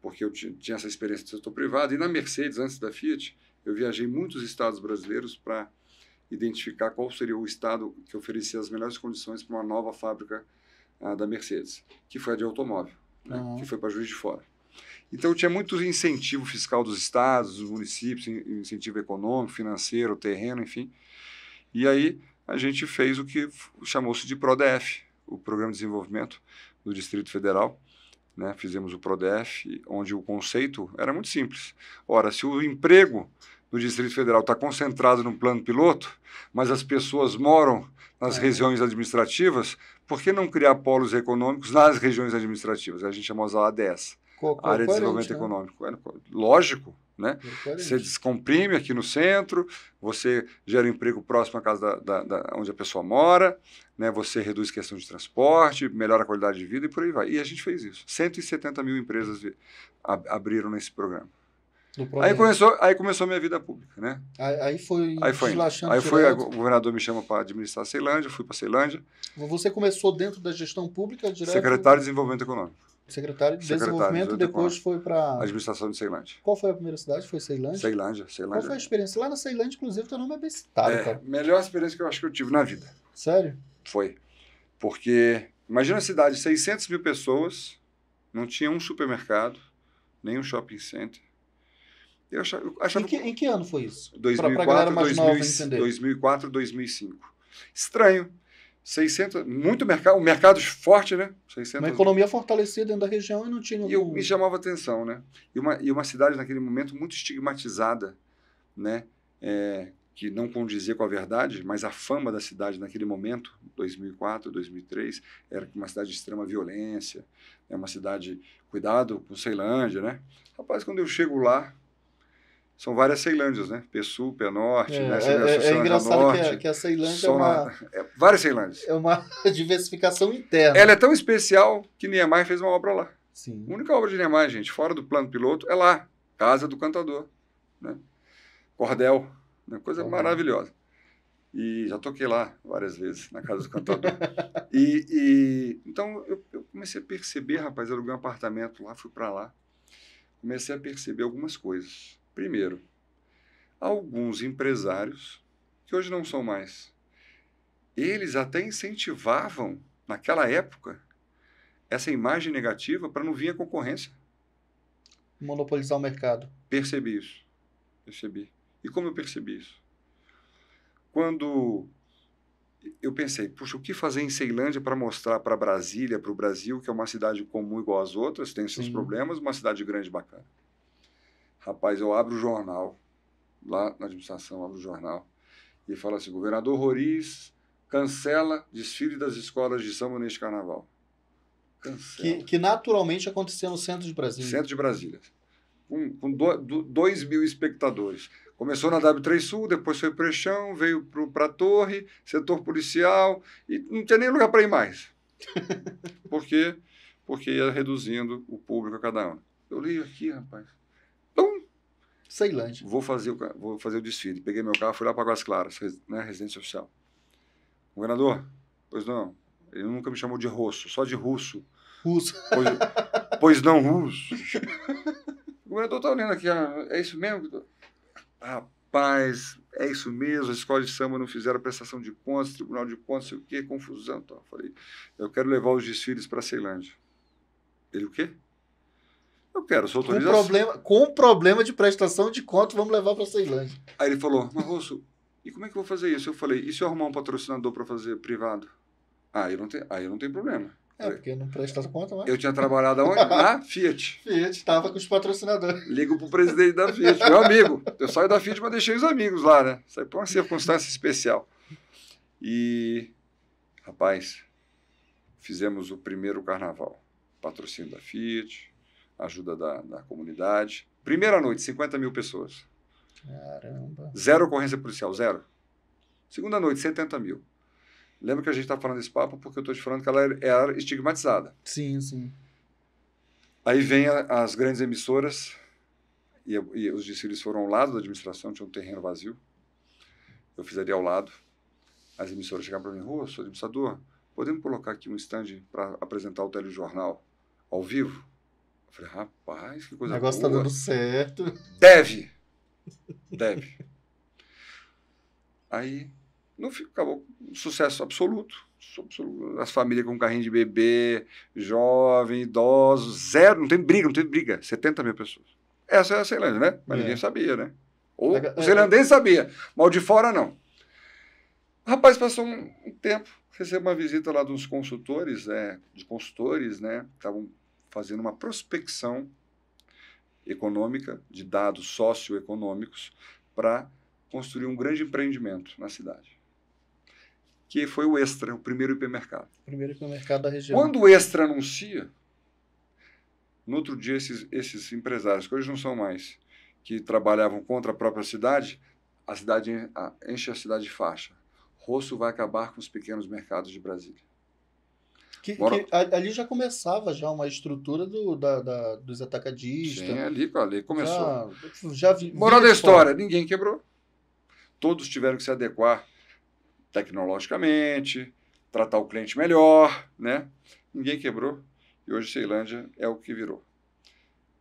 porque eu tinha essa experiência do setor privado. E na Mercedes, antes da Fiat, eu viajei muitos estados brasileiros para identificar qual seria o estado que oferecia as melhores condições para uma nova fábrica ah, da Mercedes, que foi a de automóvel, né, uhum. que foi para Juiz de Fora. Então tinha muito incentivo fiscal dos estados, dos municípios, incentivo econômico, financeiro, terreno, enfim. E aí a gente fez o que chamou-se de ProDef, o Programa de Desenvolvimento do Distrito Federal. Né? Fizemos o ProDef, onde o conceito era muito simples. Ora, se o emprego do Distrito Federal está concentrado no plano piloto, mas as pessoas moram nas é. regiões administrativas, por que não criar polos econômicos nas regiões administrativas? A gente chamou as ADES, Área de Desenvolvimento né? Econômico. É, lógico, né? Você descomprime aqui no centro, você gera um emprego próximo à casa da, da, da, onde a pessoa mora, né? você reduz questão de transporte, melhora a qualidade de vida e por aí vai. E a gente fez isso. 170 mil empresas ab abriram nesse programa. Aí começou, aí começou a minha vida pública, né? Aí, aí foi aí foi, aí foi o governador me chama para administrar a Ceilândia, fui para Ceilândia. Você começou dentro da gestão pública direto? Secretário de Desenvolvimento Econômico. Secretário de Secretário Desenvolvimento, de depois foi para... Administração de Ceilândia. Qual foi a primeira cidade? Foi Ceilândia? Ceilândia, Ceilândia. Qual foi a experiência? Lá na Ceilândia, inclusive, teu nome é bem citado, é, cara. Melhor experiência que eu acho que eu tive na vida. Sério? Foi. Porque, imagina a cidade, 600 mil pessoas, não tinha um supermercado, nem um shopping center. Eu achava, eu achava em, que, em, que, ano foi isso? 2004, pra, pra 2000, 2004 2005. Estranho 600, muito mercado, mercados fortes, né? 600, uma economia fortalecida dentro da região e não tinha... E, me chamava atenção, né? E uma, e uma cidade naquele momento muito estigmatizada, né? É, que não condizia com a verdade, mas a fama da cidade naquele momento, 2004, 2003, era uma cidade de extrema violência, é uma cidade, cuidado com Ceilândia, né? Rapaz, quando eu chego lá, são várias Ceilândias, né? Pessu, Pé Norte, é, né? É, é, engraçado Norte, que a, que a Ceilândia é uma... É, várias Ceilândias. É uma diversificação interna. Ela é tão especial que Niemeyer fez uma obra lá. Sim. A única obra de Niemeyer, gente, fora do plano piloto, é lá. Casa do Cantador, né? Cordel, né? coisa maravilhosa. E já toquei lá várias vezes, na Casa do Cantador. e, e, então, eu, eu comecei a perceber, rapaz, eu aluguei um apartamento lá, fui para lá. Comecei a perceber algumas coisas Primeiro, alguns empresários, que hoje não são mais, eles até incentivavam, naquela época, essa imagem negativa para não vir a concorrência. Monopolizar o mercado. Percebi isso. Percebi. E como eu percebi isso? Quando eu pensei, puxa, o que fazer em Ceilândia para mostrar para Brasília, para o Brasil, que é uma cidade comum igual às outras, tem seus Sim. problemas, uma cidade grande bacana. Rapaz, eu abro o jornal, lá na administração, abro o jornal, e fala assim: governador Roriz cancela desfile das escolas de samba neste carnaval. Cancela. Que, que naturalmente aconteceu no centro de Brasília. Centro de Brasília. Com, com do, do, dois mil espectadores. Começou na W3 Sul, depois foi para o Chão, veio para a Torre, setor policial, e não tinha nem lugar para ir mais. Por quê? Porque ia reduzindo o público a cada ano. Eu leio aqui, rapaz. Ceilândia. Vou fazer o, vou fazer o desfile. Peguei meu carro, fui lá para Águas Claras, né, residência oficial. Governador, pois não. Ele nunca me chamou de russo, só de russo. Russo. Pois, pois não, russo. o governador tá olhando aqui, ah, é isso mesmo? Rapaz, é isso mesmo, as escolas de samba não fizeram prestação de contas, tribunal de contas, sei o quê, confusão. Tal. Falei, eu quero levar os desfiles para Ceilândia. Ele, o quê? Eu quero sua autorização. Com problema, com problema de prestação de conta, vamos levar para a Ceilândia. Aí ele falou, mas e como é que eu vou fazer isso? Eu falei, e se eu arrumar um patrocinador para fazer privado? Aí não tem, aí não tem problema. É, porque não presta conta mais. Né? Eu tinha trabalhado aonde? Na Fiat. Fiat, estava com os patrocinadores. Ligo para o presidente da Fiat, meu amigo. Eu saio da Fiat, mas deixei os amigos lá, né? Sai por uma circunstância especial. E, rapaz, fizemos o primeiro carnaval. Patrocínio da Fiat, ajuda da, da comunidade. Primeira noite, 50 mil pessoas. Caramba. Zero ocorrência policial, zero. Segunda noite, 70 mil. Lembra que a gente está falando desse papo porque eu estou te falando que ela era estigmatizada. Sim, sim. Aí vem a, as grandes emissoras e, e, os desfiles foram ao lado da administração, tinha um terreno vazio. Eu fiz ali ao lado. As emissoras chegaram para mim, rua, oh, sou administrador, podemos colocar aqui um stand para apresentar o telejornal ao vivo? Falei, rapaz, que coisa O negócio tá boa. tá dando certo. Deve. Deve. Aí, não fico, acabou. Um sucesso absoluto. As famílias com carrinho de bebê, jovem, idoso, zero, não tem briga, não tem briga. 70 mil pessoas. Essa é a Ceilândia, né? Mas é. ninguém sabia, né? Ou é, o ceilandês é, sabia, mal de fora não. O rapaz passou um, um tempo, Recebi uma visita lá dos consultores, né? De consultores, né? Estavam fazendo uma prospecção econômica, de dados socioeconômicos, para construir um grande empreendimento na cidade. Que foi o Extra, o primeiro hipermercado. Primeiro hipermercado da região. Quando o Extra anuncia, no outro dia esses, esses empresários, que hoje não são mais, que trabalhavam contra a própria cidade, a cidade enche a cidade de faixa. Rosso vai acabar com os pequenos mercados de Brasília. Que, Bora... que, ali já começava já uma estrutura do, da, da dos atacadistas. Sim, ali, ali começou. Já, já vi, Moral da história, ninguém quebrou. Todos tiveram que se adequar tecnologicamente, tratar o cliente melhor, né? Ninguém quebrou. E hoje Ceilândia é o que virou.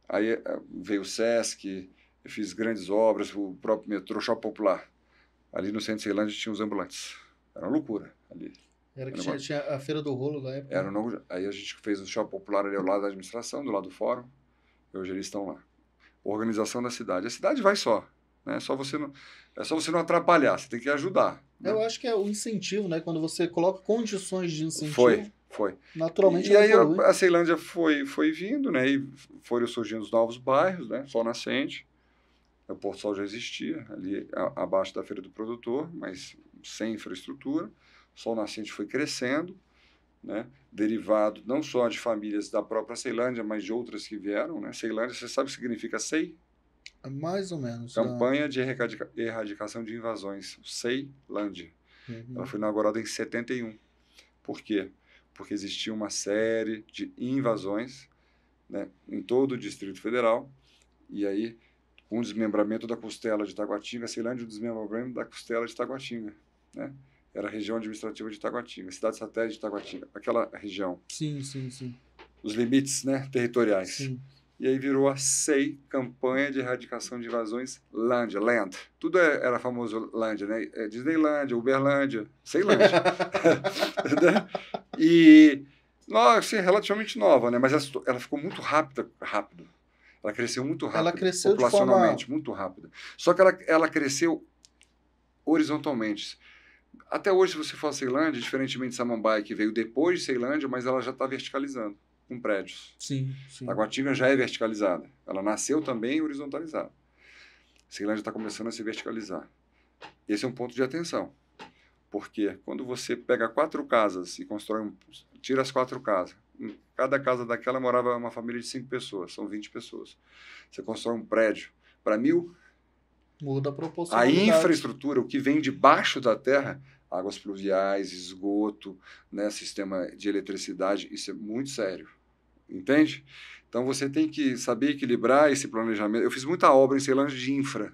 Aí eh, veio o SESC, fiz grandes obras, o próprio metrô Shopping Popular. Ali no centro de Ceilândia tinha os ambulantes. Era uma loucura ali. Era que tinha, tinha, a Feira do Rolo lá. Era novo, aí a gente fez o shopping popular ali ao lado da administração, do lado do fórum. E hoje eles estão lá. Organização da cidade. A cidade vai só. Né? Só você não, é só você não atrapalhar, você tem que ajudar. Né? Eu acho que é o incentivo, né? Quando você coloca condições de incentivo. Foi, foi. Naturalmente. E é aí a Ceilândia foi, foi vindo, né? E foram surgindo os novos bairros, né? Sol Nascente. O Porto Sol já existia, ali abaixo da Feira do Produtor, mas sem infraestrutura sol nascente foi crescendo, né? derivado não só de famílias da própria Ceilândia, mas de outras que vieram. Né? Ceilândia, você sabe o que significa SEI? É mais ou menos. Né. Campanha não. de erradicação de invasões, Ceilândia. Uhum. Ela foi inaugurada em 71. Por quê? Porque existia uma série de invasões né, em todo o Distrito Federal, e aí, com um o desmembramento da costela de Taguatinga, Ceilândia, o um desmembramento da costela de Taguatinga. Né? era a região administrativa de Itaguatinga, cidade satélite de Itaguatinga, aquela região. Sim, sim, sim. Os limites né, territoriais. Sim. E aí virou a CEI, Campanha de Erradicação de Invasões Lândia, Land. Tudo é, era famoso Lândia, né? É Disneylândia, Uberlândia, Ceilândia. Né? e nossa, assim, relativamente nova, né? Mas ela ficou muito rápida, rápido. Ela cresceu muito rápido. Ela cresceu populacionalmente, de forma... muito rápida. Só que ela, ela cresceu horizontalmente até hoje, se você for a Ceilândia, diferentemente de Samambaia, que veio depois de Ceilândia, mas ela já está verticalizando com prédios. Sim, sim. Taguatinga já é verticalizada. Ela nasceu também horizontalizada. Ceilândia está começando a se verticalizar. Esse é um ponto de atenção. Porque quando você pega quatro casas e constrói um, tira as quatro casas, em cada casa daquela morava uma família de cinco pessoas, são 20 pessoas. Você constrói um prédio para mil, Muda a proporção. A infraestrutura, o que vem debaixo da terra, águas pluviais, esgoto, né, sistema de eletricidade, isso é muito sério. Entende? Então você tem que saber equilibrar esse planejamento. Eu fiz muita obra em Ceilândia de infra,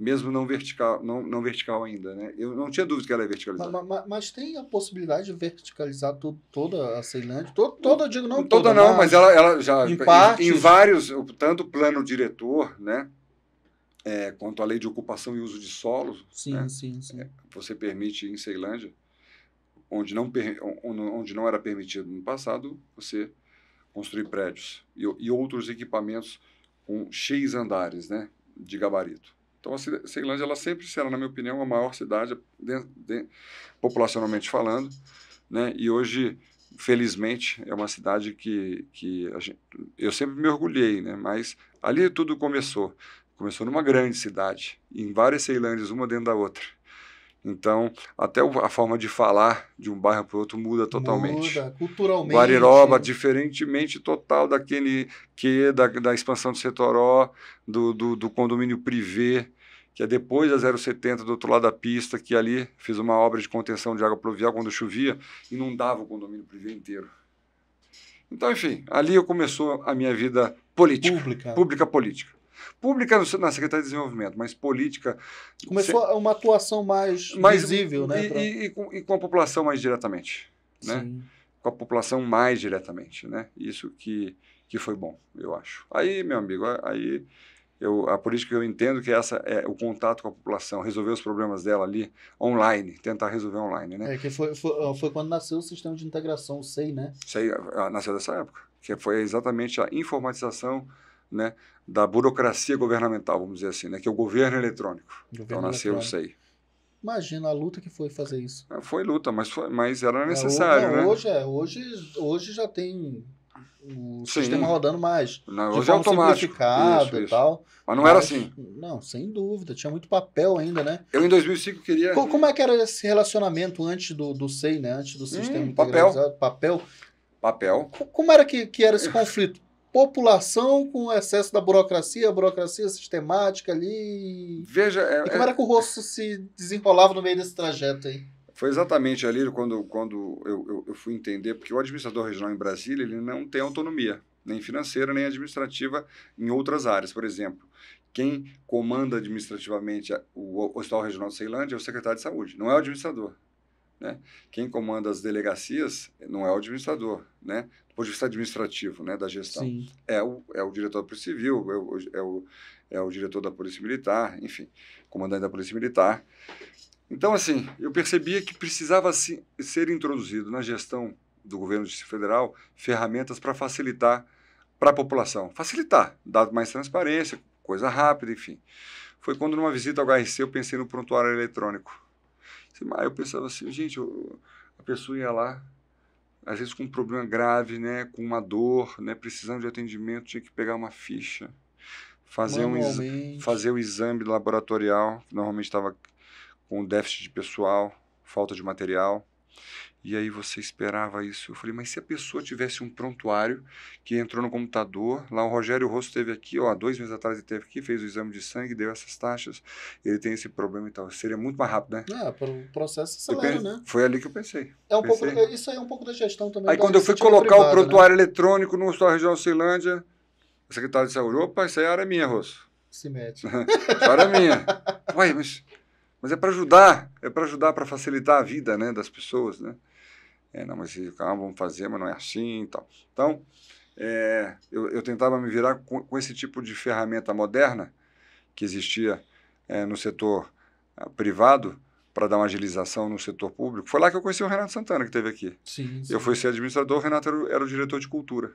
mesmo não vertical, não, não vertical ainda, né? Eu não tinha dúvida que ela é verticalizada. Mas, mas, mas tem a possibilidade de verticalizar tudo, toda a Ceilândia? Todo, toda, digo, não toda. Toda não, mas ela, ela já... Em, em, em vários, tanto o plano diretor, né? é, quanto à lei de ocupação e uso de solo. Sim, né? sim, sim. É, você permite em Ceilândia, onde não, onde não era permitido no passado, você construir prédios e, e outros equipamentos com X andares né, de gabarito. Então, a Ceilândia ela sempre será, na minha opinião, a maior cidade, de, de, populacionalmente falando, né? e hoje, felizmente, é uma cidade que, que gente, eu sempre me orgulhei, né? mas ali tudo começou. Começou numa grande cidade, em várias Ceilândias, uma dentro da outra. Então, até a forma de falar de um bairro para o outro muda totalmente. Muda, culturalmente. Guariroba, diferentemente total daquele que da, da expansão do Setoró, do, do, do, condomínio privê, que é depois da 070, do outro lado da pista, que ali fiz uma obra de contenção de água pluvial quando chovia, inundava o condomínio privê inteiro. Então, enfim, ali começou a minha vida política. Pública. Pública política pública na Secretaria de Desenvolvimento, mas política. Começou se... uma atuação mais, mais visível, e, né? E, pra... e, com, e, com, a população mais diretamente. Né? Sim. Com a população mais diretamente. Né? Isso que, que foi bom, eu acho. Aí, meu amigo, aí. Eu, a política eu entendo que essa é o contato com a população, resolver os problemas dela ali online, tentar resolver online, né? É que foi, foi, foi quando nasceu o sistema de integração, o SEI, né? SEI nasceu dessa época, que foi exatamente a informatização, né, da burocracia governamental, vamos dizer assim, né? que é o governo eletrônico. Governo então nasceu o SEI. Imagina a luta que foi fazer isso. É, foi luta, mas, foi, mas era é, necessário. É, hoje, né? é, hoje, hoje já tem o Sim. sistema rodando mais. Não, hoje é automático. Isso, isso. tal. Mas não mas, era assim. Não, sem dúvida. Tinha muito papel ainda, né? Eu, em 2005, queria... Co como é que era esse relacionamento antes do, do SEI, né? Antes do sistema hum, papel. Papel. Papel. Co como era que, que era esse conflito? população com excesso da burocracia, a burocracia sistemática ali. Veja. É, e é como é... era que o rosto se desenrolava no meio desse trajeto aí? Foi exatamente ali quando, quando eu, eu, eu, fui entender, porque o administrador regional em Brasília ele não tem autonomia, nem financeira, nem administrativa em outras áreas. Por exemplo, quem comanda administrativamente o Hospital Regional de Ceilândia é o secretário de Saúde, não é o administrador. Né? Quem comanda as delegacias não é o administrador, né? ponto de vista administrativo, né, da gestão. É o, é o diretor da Polícia Civil, é o, é o, é o diretor da Polícia Militar, enfim, comandante da Polícia Militar. Então, assim, eu percebia que precisava assim, ser introduzido na gestão do governo federal ferramentas para facilitar para a população. Facilitar, dar mais transparência, coisa rápida, enfim. Foi quando, numa visita ao HRC, eu pensei no prontuário eletrônico. Assim, ah, eu pensava assim, gente, eu, a pessoa ia lá, às vezes com um problema grave, né, com uma dor, né, precisando de atendimento, tinha que pegar uma ficha, fazer um fazer o exame laboratorial, que normalmente estava com déficit de pessoal, falta de material. E aí você esperava isso. Eu falei, mas se a pessoa tivesse um prontuário que entrou no computador, lá o Rogério Rosso teve aqui, ó, dois meses atrás ele teve aqui, fez o exame de sangue, deu essas taxas, ele tem esse problema e tal. Seria muito mais rápido, né? É, para o processo acelera, pense, né? Foi ali que eu pensei. É um pensei. Pouco, é, isso aí é um pouco da gestão também. Aí quando eu fui colocar privado, o né? prontuário né? eletrônico no Hospital Regional Ceilândia, o secretário de saúde, opa, isso aí é minha, Rosso. Se mete. isso é minha. Ué, mas, mas é para ajudar, é para ajudar, para facilitar a vida né, das pessoas, né? É, não, mas calma, vamos fazer, mas não é assim e tal. Então, é, eu, eu, tentava me virar com, com, esse tipo de ferramenta moderna que existia é, no setor ah, privado para dar uma agilização no setor público. Foi lá que eu conheci o Renato Santana, que teve aqui. Sim, sim. Eu fui ser administrador, o Renato era o, era o diretor de cultura.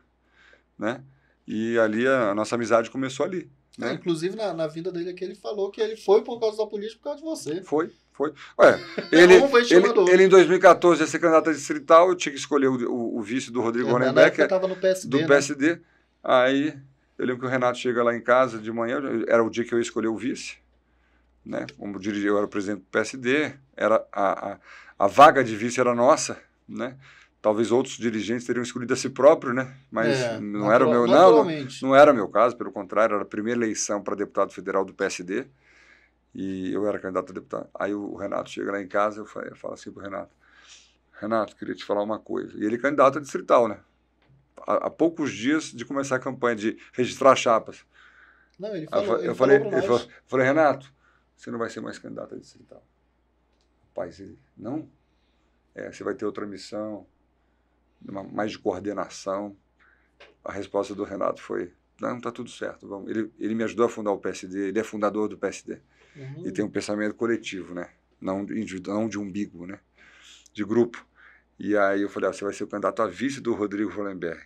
Né? E ali a, a nossa amizade começou ali. É, né? É, inclusive, na, na dele aqui, ele falou que ele foi por causa da política por causa de você. Foi, foi. Ué, ele, ele, ele, em 2014 ia ser candidato a distrital, eu tinha que escolher o, o, o vice do Rodrigo é, Hornbeck. Do né? PSD. Aí eu lembro que o Renato chega lá em casa de manhã, era o dia que eu ia escolher o vice. Né? Como dirigir, eu era o presidente do PSD, era a, a, a vaga de vice era nossa, né? talvez outros dirigentes teriam escolhido a si próprio, né? Mas é, não era o meu não, não, não era meu caso, pelo contrário, era a primeira eleição para deputado federal do PSD. E eu era candidato a deputado. Aí o Renato chega lá em casa, eu falo, eu falo assim pro Renato: Renato, queria te falar uma coisa. E ele é candidato a distrital, né? Há, há poucos dias de começar a campanha, de registrar chapas. Não, ele falou, eu, ele falei, falou eu falei, falei, Renato, você não vai ser mais candidato a distrital. Rapaz, ele, não? É, você vai ter outra missão, uma, mais de coordenação. A resposta do Renato foi: não, tá tudo certo, vamos. Ele, ele me ajudou a fundar o PSD, ele é fundador do PSD uhum. e tem um pensamento coletivo, né? Não, não de umbigo, né? De grupo. E aí eu falei, ah, você vai ser o candidato a vice do Rodrigo Hollenberg.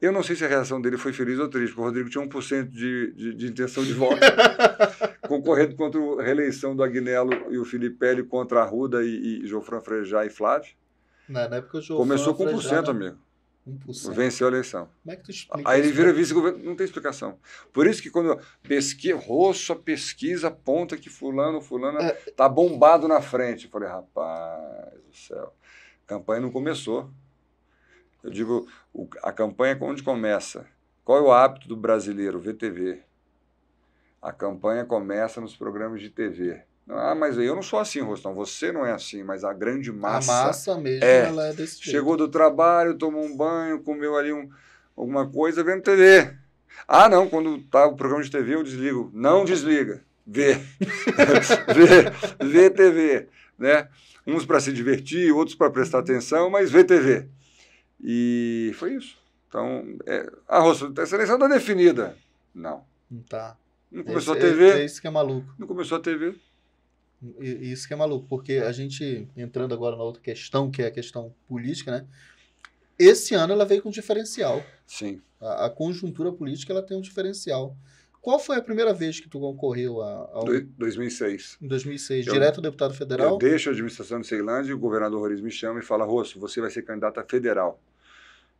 Eu não sei se a reação dele foi feliz ou triste, porque o Rodrigo tinha 1% de, de, de intenção de voto, concorrendo contra a reeleição do Agnello e o Felipe contra a Ruda e, e Jofran Frejá e Flávio. Na época, o Começou com 1%, né? amigo. 1%. Venceu a eleição. Como é que tu explica Aí ele vira vice-governo, não tem explicação. Por isso que quando pesquisa, rosto, a pesquisa aponta que fulano, fulano é. tá bombado na frente. Eu falei, rapaz do céu, a campanha não começou. Eu digo, a campanha é onde começa? Qual é o hábito do brasileiro? VTV. A campanha começa nos programas de TV. Ah, mas eu não sou assim, Rostão. Você não é assim, mas a grande massa. A massa mesmo, é. ela é desse jeito. Chegou do trabalho, tomou um banho, comeu ali um, alguma coisa, vendo TV. Ah, não, quando tá o programa de TV eu desligo. Não desliga. Vê. vê, vê TV. Né? Uns para se divertir, outros para prestar atenção, mas vê TV. E foi isso. Então, é... ah, Rostão, a seleção está definida. Não. Não tá. Não começou esse, a TV. É, é isso que é maluco. Não começou a TV isso que é maluco, porque a gente, entrando agora na outra questão, que é a questão política, né? Esse ano ela veio com diferencial. Sim. A, a conjuntura política ela tem um diferencial. Qual foi a primeira vez que tu concorreu a, ao... 2006. Em 2006, eu, direto deputado federal? Eu deixo a administração de Ceilândia e o governador Roriz me chama e fala, Rosso, você vai ser candidato a federal.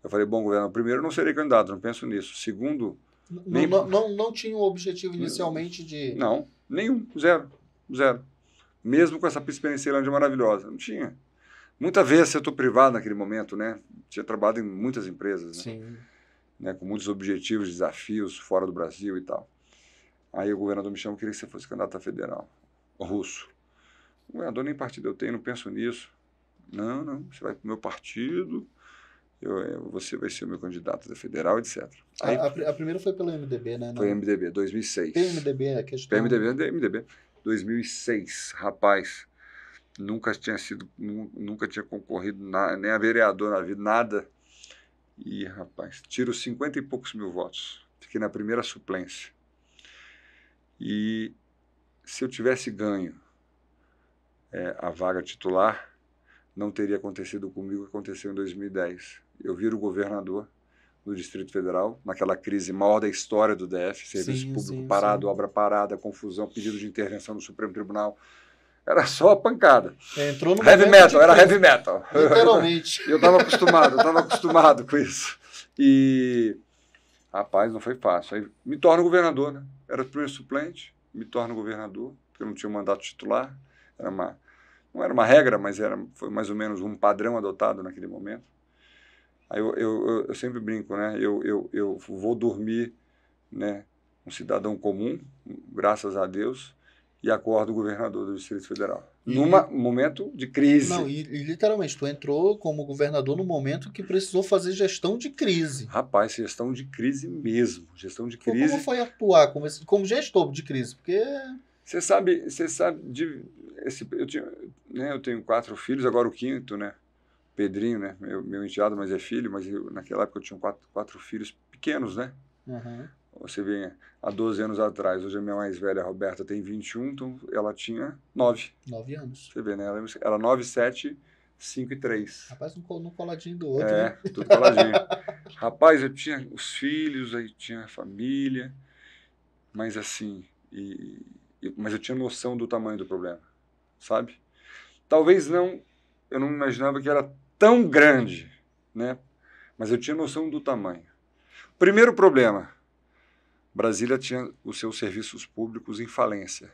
Eu falei, bom, governador primeiro, não serei candidato, não penso nisso. Segundo... Não, nem... não, não, não tinha o objetivo inicialmente de... Não, nenhum, zero, zero mesmo com essa Pensilândia maravilhosa. Não tinha. Muita vez setor privado naquele momento, né? Tinha trabalhado em muitas empresas, né? né? Com muitos objetivos, desafios fora do Brasil e tal. Aí o governador me chamou, queria que você fosse candidato a federal, russo. O governador nem partido eu tenho, não penso nisso. Não, não, você vai para o meu partido, eu, você vai ser o meu candidato da federal, etc. Aí, a, a, a, primeira foi pelo MDB, né? Foi MDB, 2006. PMDB, a questão... PMDB, MDB. 2006, rapaz. Nunca tinha sido, nunca tinha concorrido na, nem a vereador na vida, nada. E, rapaz, tiro 50 e poucos mil votos. Fiquei na primeira suplência. E se eu tivesse ganho é, a vaga titular, não teria acontecido comigo o que aconteceu em 2010. Eu viro governador do Distrito Federal, naquela crise maior da história do DF, serviço sim, público sim, parado, sim. obra parada, confusão, pedido de intervenção no Supremo Tribunal. Era só pancada. É, entrou no heavy metal, era heavy metal. Literalmente. eu estava acostumado, eu estava acostumado com isso. E, rapaz, não foi fácil. Aí me torno governador, né? Era o primeiro suplente, me torno governador, porque eu não tinha um mandato titular. Era uma, não era uma regra, mas era, foi mais ou menos um padrão adotado naquele momento. Aí eu, eu, eu sempre brinco, né? Eu, eu, eu vou dormir, né? Um cidadão comum, graças a Deus, e acordo o governador do Distrito Federal. E... Num momento de crise. Não, e, e, literalmente, tu entrou como governador no momento que precisou fazer gestão de crise. Rapaz, gestão de crise mesmo. Gestão de crise. Como foi atuar como, esse, como gestor de crise? Porque. Você sabe, você sabe de. Esse, eu, tinha, né, eu tenho quatro filhos, agora o quinto, né? Pedrinho, né? Meu, meu enteado, mas é filho, mas eu, naquela época eu tinha quatro, quatro filhos pequenos, né? Uhum. Você vê, há 12 anos atrás, hoje a minha mais velha, a Roberta, tem 21, então ela tinha 9. 9 anos. Você vê, né? Ela era 9, 7, 5 e 3. Rapaz, um, um coladinho do outro, É, né? tudo coladinho. Rapaz, eu tinha os filhos, aí tinha a família, mas assim, e, e, mas eu tinha noção do tamanho do problema, sabe? Talvez não, eu não imaginava que era tão grande, né? Mas eu tinha noção do tamanho. Primeiro problema: Brasília tinha os seus serviços públicos em falência.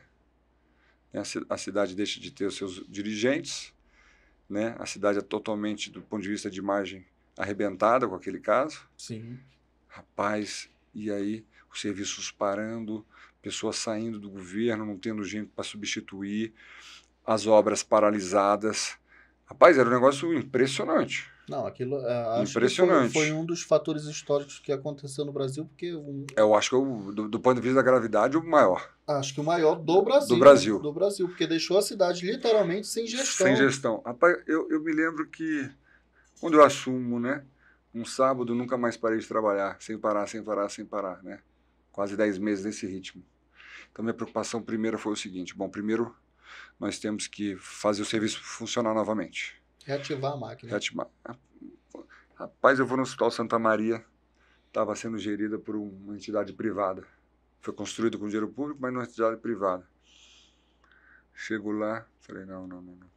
Né? A cidade deixa de ter os seus dirigentes, né? A cidade é totalmente, do ponto de vista de imagem, arrebentada com aquele caso. Sim. Rapaz, e aí os serviços parando, pessoas saindo do governo, não tendo gente para substituir, as obras paralisadas, Rapaz, era um negócio impressionante. Não, aquilo é, impressionante. Foi, foi, um dos fatores históricos que aconteceu no Brasil, porque um... eu acho que eu, do, do, ponto de vista da gravidade o maior. Acho que o maior do Brasil. Do né? Brasil. Do Brasil, porque deixou a cidade literalmente sem gestão. Sem gestão. Rapaz, eu, eu me lembro que quando eu assumo, né, um sábado nunca mais parei de trabalhar, sem parar, sem parar, sem parar, né? Quase 10 meses nesse ritmo. Então minha preocupação primeira foi o seguinte, bom, primeiro nós temos que fazer o serviço funcionar novamente. Reativar a máquina. Reativar. Rapaz, eu vou no Hospital Santa Maria, estava sendo gerida por uma entidade privada. Foi construído com dinheiro público, mas numa entidade privada. Chego lá, falei, não, não, não. não.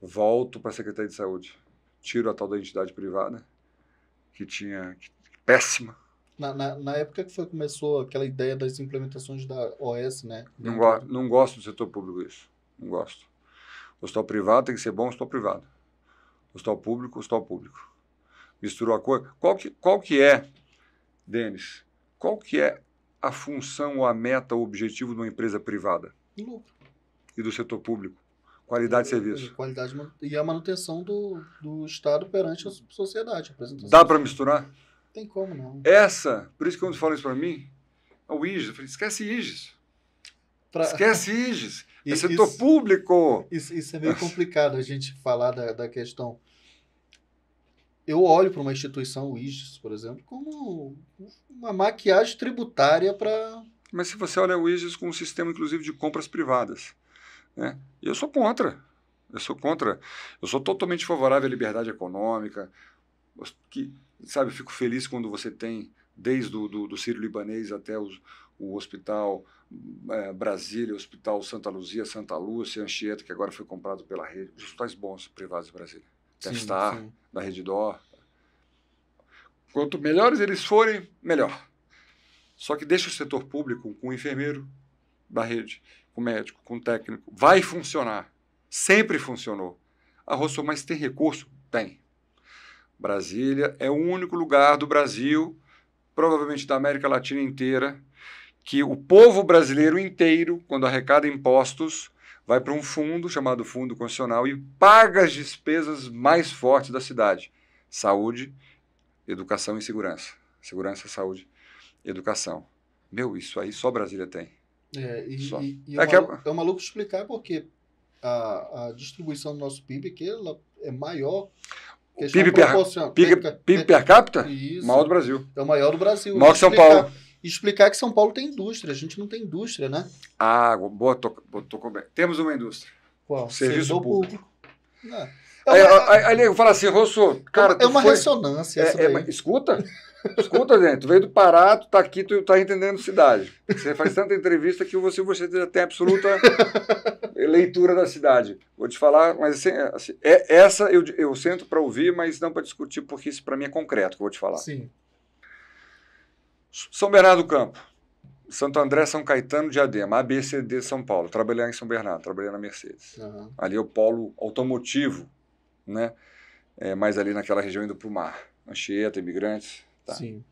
Volto para a Secretaria de Saúde. Tiro a tal da entidade privada, que tinha... Que, péssima na, na, na, época que foi, começou aquela ideia das implementações da OS, né? Não, go não gosto do setor público isso. Não gosto. O hospital privado tem que ser bom hospital privado. O hospital público, hospital público. Misturou a coisa. Qual que, qual que é, Denis, qual que é a função ou a meta, o objetivo de uma empresa privada? Lucro. E do setor público? Qualidade de é, serviço. Qualidade e a manutenção do, do Estado perante a sociedade. A Dá para misturar? Tem como não. Essa, por isso que quando falam isso para mim, é o IGES. Eu falei, esquece IGES. Pra... Esquece IGES. É setor público. Isso, isso, é meio complicado a gente falar da, da questão. Eu olho para uma instituição, o IGES, por exemplo, como uma maquiagem tributária para. Mas se você olha o IGES com um sistema, inclusive, de compras privadas. Né? Eu sou contra. Eu sou contra. Eu sou totalmente favorável à liberdade econômica, que sabe, eu fico feliz quando você tem, desde o do, Sírio-Libanês até os, o Hospital é, Brasília, Hospital Santa Luzia, Santa Lúcia, Anchieta, que agora foi comprado pela rede, os hospitais bons privados de Brasília. Testar, da Rede Dó. Quanto melhores eles forem, melhor. Só que deixa o setor público com o enfermeiro da rede, com o médico, com o técnico. Vai funcionar. Sempre funcionou. a Rosso, mas tem recurso? Tem. Brasília é o único lugar do Brasil, provavelmente da América Latina inteira, que o povo brasileiro inteiro, quando arrecada impostos, vai para um fundo chamado Fundo Constitucional e paga as despesas mais fortes da cidade: saúde, educação e segurança. Segurança, saúde, educação. Meu, isso aí só Brasília tem. É, e, só. e, e é, maluco, é... é maluco explicar porque a, a distribuição do nosso PIB aqui ela é maior PIB per, PIB, PIB, per capita? Isso. Maior do Brasil. É o maior do Brasil. Maior que São Paulo. Explicar que São Paulo tem indústria. A gente não tem indústria, né? Ah, boa, tocou bem. Temos uma indústria. Qual? Serviço, Serviço público. público. Não. É. Aí, é aí, aí ele fala assim, Rosso, cara. É uma foi... ressonância. É, é, escuta, escuta, gente. Tu veio do Pará, tu tá aqui, tu tá entendendo cidade. Você faz tanta entrevista que você, você tem absoluta leitura da cidade. Vou te falar, mas assim, assim é, essa eu, eu sento para ouvir, mas não para discutir, porque isso para mim é concreto que eu vou te falar. Sim. São Bernardo do Campo. Santo André, São Caetano, Diadema, ABCD São Paulo. Trabalhei em São Bernardo, trabalhei na Mercedes. Uhum. Ali é o polo automotivo né? É, ali naquela região indo para o mar. Anchieta, imigrantes. Tá. Sim.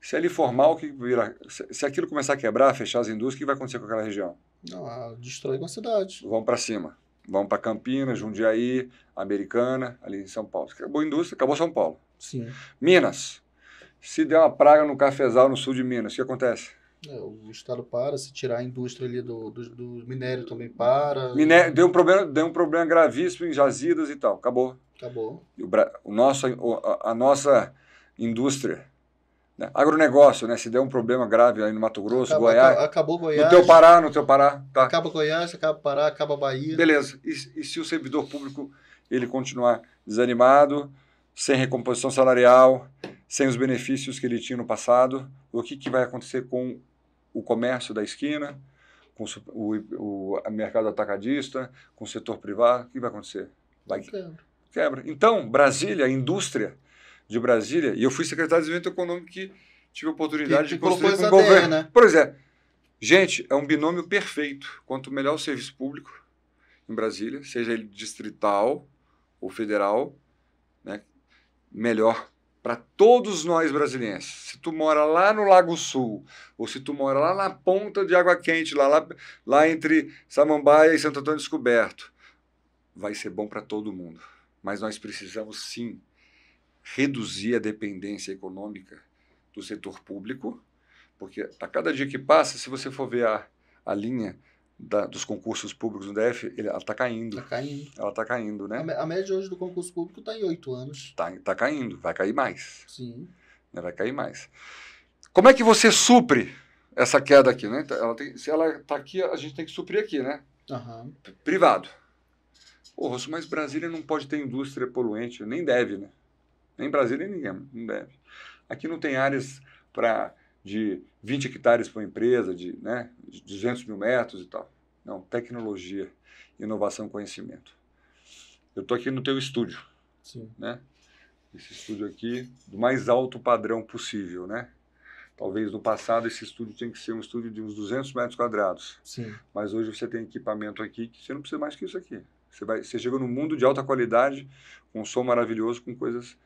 Se é ali formal, que vira, se, se aquilo começar a quebrar, fechar as indústrias, o que vai acontecer com aquela região? Não, destrói uma cidade. Vão para cima. Vão para Campinas, Jundiaí, Americana, ali em São Paulo. Acabou a indústria, acabou São Paulo. Sim. Minas. Se der uma praga no cafezal no sul de Minas, o que acontece? É, o Estado para, se tirar a indústria ali do, do, do minério também para. Minério, deu, um problema, deu um problema gravíssimo em jazidas e tal. Acabou. Acabou. O, o nosso, a, a nossa indústria né? Agronegócio, né? Se der um problema grave aí no Mato Grosso, acaba, Goiás. Acabou Goiás. No teu Pará, no teu Pará. Tá. Acaba Goiás, acaba Pará, acaba Bahia. Beleza. E, e, se o servidor público ele continuar desanimado, sem recomposição salarial, sem os benefícios que ele tinha no passado, o que, que vai acontecer com o comércio da esquina, com o, o mercado atacadista, com o setor privado, o que vai acontecer? Vai quebra. quebra. Então, Brasília, a indústria de Brasília, e eu fui secretário de desenvolvimento econômico que tive a oportunidade que, de construir com o um governo. né? Por exemplo, é. gente, é um binômio perfeito. Quanto melhor o serviço público em Brasília, seja ele distrital ou federal, né, melhor para todos nós brasileiros. Se tu mora lá no Lago Sul, ou se tu mora lá na ponta de Água Quente, lá, lá, lá entre Samambaia e Santo Antônio Descoberto, vai ser bom para todo mundo. Mas nós precisamos sim reduzir a dependência econômica do setor público, porque a cada dia que passa, se você for ver a, a linha da, dos concursos públicos no DF, ele, ela está caindo. Está caindo. Ela está caindo, né? A, a, média hoje do concurso público está em oito anos. Está tá caindo, vai cair mais. Sim. Né, vai cair mais. Como é que você supre essa queda aqui, né? Ela tem, se ela está aqui, a gente tem que suprir aqui, né? Uhum. Privado. Pô, Russo, mas Brasília não pode ter indústria poluente, nem deve, né? Nem Brasília, nem ninguém, não deve. Aqui não tem áreas para de 20 hectares para uma empresa, de, né, de 200 mil metros e tal. Não, tecnologia, inovação, conhecimento. Eu estou aqui no teu estúdio, Sim. né? Esse estúdio aqui, do mais alto padrão possível, né? Talvez no passado esse estúdio tinha que ser um estúdio de uns 200 metros quadrados. Sim. Mas hoje você tem equipamento aqui que você não precisa mais que isso aqui. Você, vai, você chega num mundo de alta qualidade, com um som maravilhoso, com coisas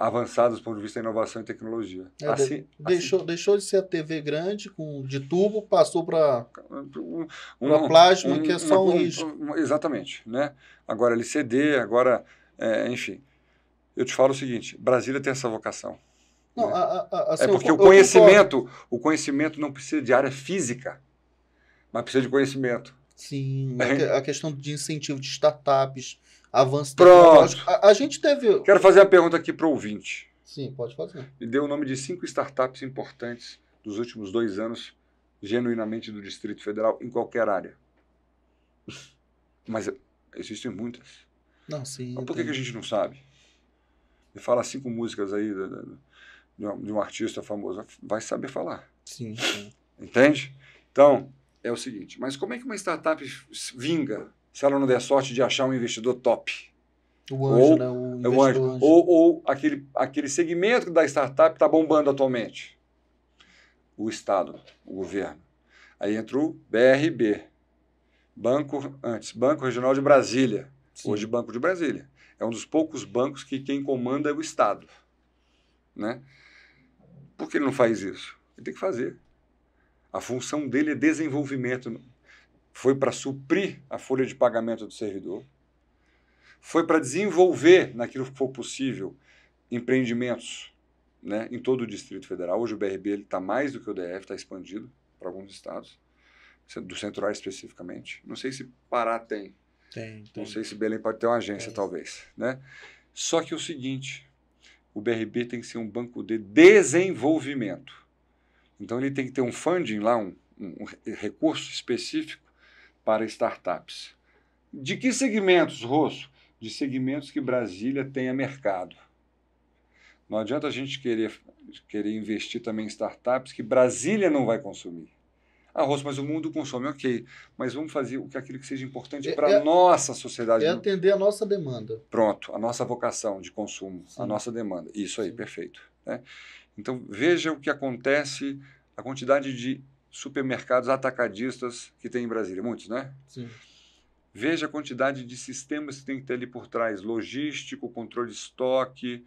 avançados do ponto de vista da inovação e tecnologia. É, assim, deixou, assim. deixou de ser a TV grande, com, de tubo, passou para um, um, plasma, um, que é só um, um risco. exatamente. Né? Agora LCD, agora, é, enfim. Eu te falo o seguinte, Brasília tem essa vocação. Não, né? a, a, assim, é porque eu, o conhecimento, o conhecimento não precisa de área física, mas precisa de conhecimento. Sim, a questão de incentivo de startups, avanço tecnológico. Pronto. A, a, gente teve. Quero fazer a pergunta aqui para o ouvinte. Sim, pode fazer. E deu o nome de cinco startups importantes dos últimos dois anos, genuinamente do Distrito Federal, em qualquer área. Mas existem muitas. Não, sim. Mas por que, que a gente não sabe? Me fala cinco músicas aí de, um artista famoso. Vai saber falar. Sim, sim. Entende? Então, é o seguinte: mas como é que uma startup vinga? se ela não der sorte de achar um investidor top. O anjo, ou, né? O é anjo. Ou, ou, aquele, aquele segmento da startup está bombando atualmente. O Estado, o governo. Aí entra o BRB, Banco, antes, Banco Regional de Brasília. Sim. Hoje, Banco de Brasília. É um dos poucos bancos que quem comanda é o Estado. Né? Por que ele não faz isso? Ele tem que fazer. A função dele é desenvolvimento foi para suprir a folha de pagamento do servidor, foi para desenvolver, naquilo que for possível, empreendimentos né, em todo o Distrito Federal. Hoje o BRB está mais do que o DF, está expandido para alguns estados, do Centro-Oeste especificamente. Não sei se Pará tem. Tem, tem. Não sei se Belém pode ter uma agência, tem. talvez. Né? Só que é o seguinte, o BRB tem que ser um banco de desenvolvimento. Então ele tem que ter um funding lá, um, um recurso específico para startups. De que segmentos, Rosso? De segmentos que Brasília tenha mercado. Não adianta a gente querer, querer investir também em startups que Brasília não vai consumir. Ah, Rosso, mas o mundo consome, ok. Mas vamos fazer o que aquilo que seja importante é, para a é, nossa sociedade. É atender a nossa demanda. Pronto, a nossa vocação de consumo, Sim. a nossa demanda. Isso aí, Sim. perfeito. Né? Então veja o que acontece, a quantidade de supermercados atacadistas que tem em Brasília. Muitos, né? Sim. Veja a quantidade de sistemas que tem que ter ali por trás: logístico, controle de estoque,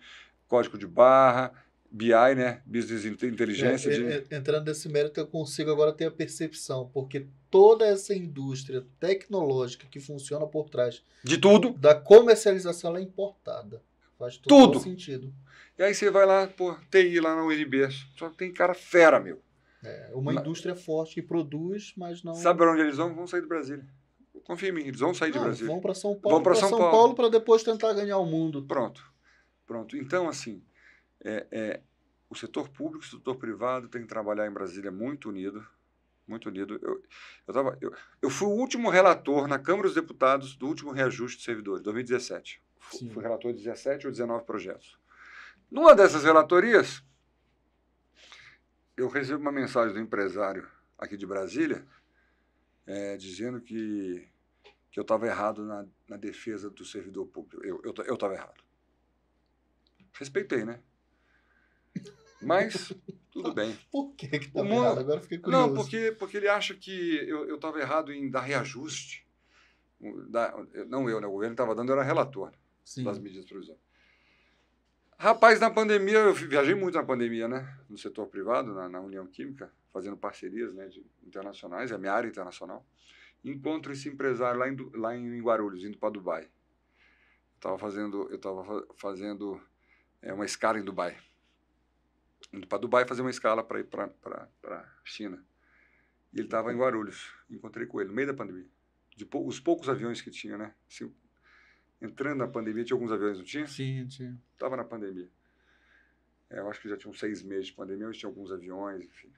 código de barra, BI, né? Business Inteligência. É, é, de... É, entrando nesse mérito, eu consigo agora ter a percepção, porque toda essa indústria tecnológica que funciona por trás de tudo da comercialização ela é importada. Faz todo tudo. sentido. E aí você vai lá, pô, TI lá na UNB, só tem cara fera, meu. É uma mas... indústria forte que produz, mas não. Sabe para onde eles vão? Vão sair do Brasil. Confia em mim, eles vão sair não, de Brasil. Vão para São Paulo. Vão para São, São, Paulo para depois tentar ganhar o mundo. Pronto, pronto. Então assim, é, é, o setor público, o setor privado tem que trabalhar em Brasília muito unido, muito unido. Eu, eu, tava, eu, eu fui o último relator na Câmara dos Deputados do último reajuste de servidores, 2017. Sim. Fui relator de 17 ou 19 projetos. Numa dessas relatorias, eu recebi uma mensagem do empresário aqui de Brasília é, dizendo que, que eu estava errado na, na, defesa do servidor público. Eu estava eu, eu errado. Respeitei, né? Mas tudo bem. Por que que tava mundo... errado? Agora fiquei curioso. Não, porque, porque ele acha que eu estava errado em dar reajuste. Da, não eu, né? O governo estava dando, eu era relator Sim. das medidas provisórias. Rapaz, na pandemia, eu viajei muito na pandemia, né? No setor privado, na, na União Química, fazendo parcerias né, de, internacionais, é a minha área internacional. Encontro esse empresário lá em, lá em Guarulhos, indo para Dubai. Estava fazendo, eu estava fazendo é, uma escala em Dubai. Indo para Dubai fazer uma escala para ir para a China. E ele estava em Guarulhos. Encontrei com ele no meio da pandemia. De pou, os poucos aviões que tinha, né? entrando na pandemia. Tinha alguns aviões, não tinha? Sim, tinha. Estava na pandemia. É, eu acho que já tinham seis meses de pandemia, mas tinha alguns aviões, enfim.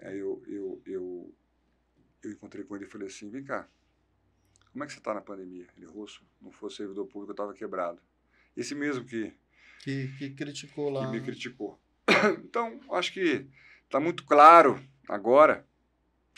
Aí é, eu, eu, eu, eu encontrei com ele e falei assim, vem cá, como é que você está na pandemia? Ele, Russo, não fosse servidor público, eu estava quebrado. Esse mesmo que... Que, que criticou lá. Que me né? criticou. então, acho que está muito claro agora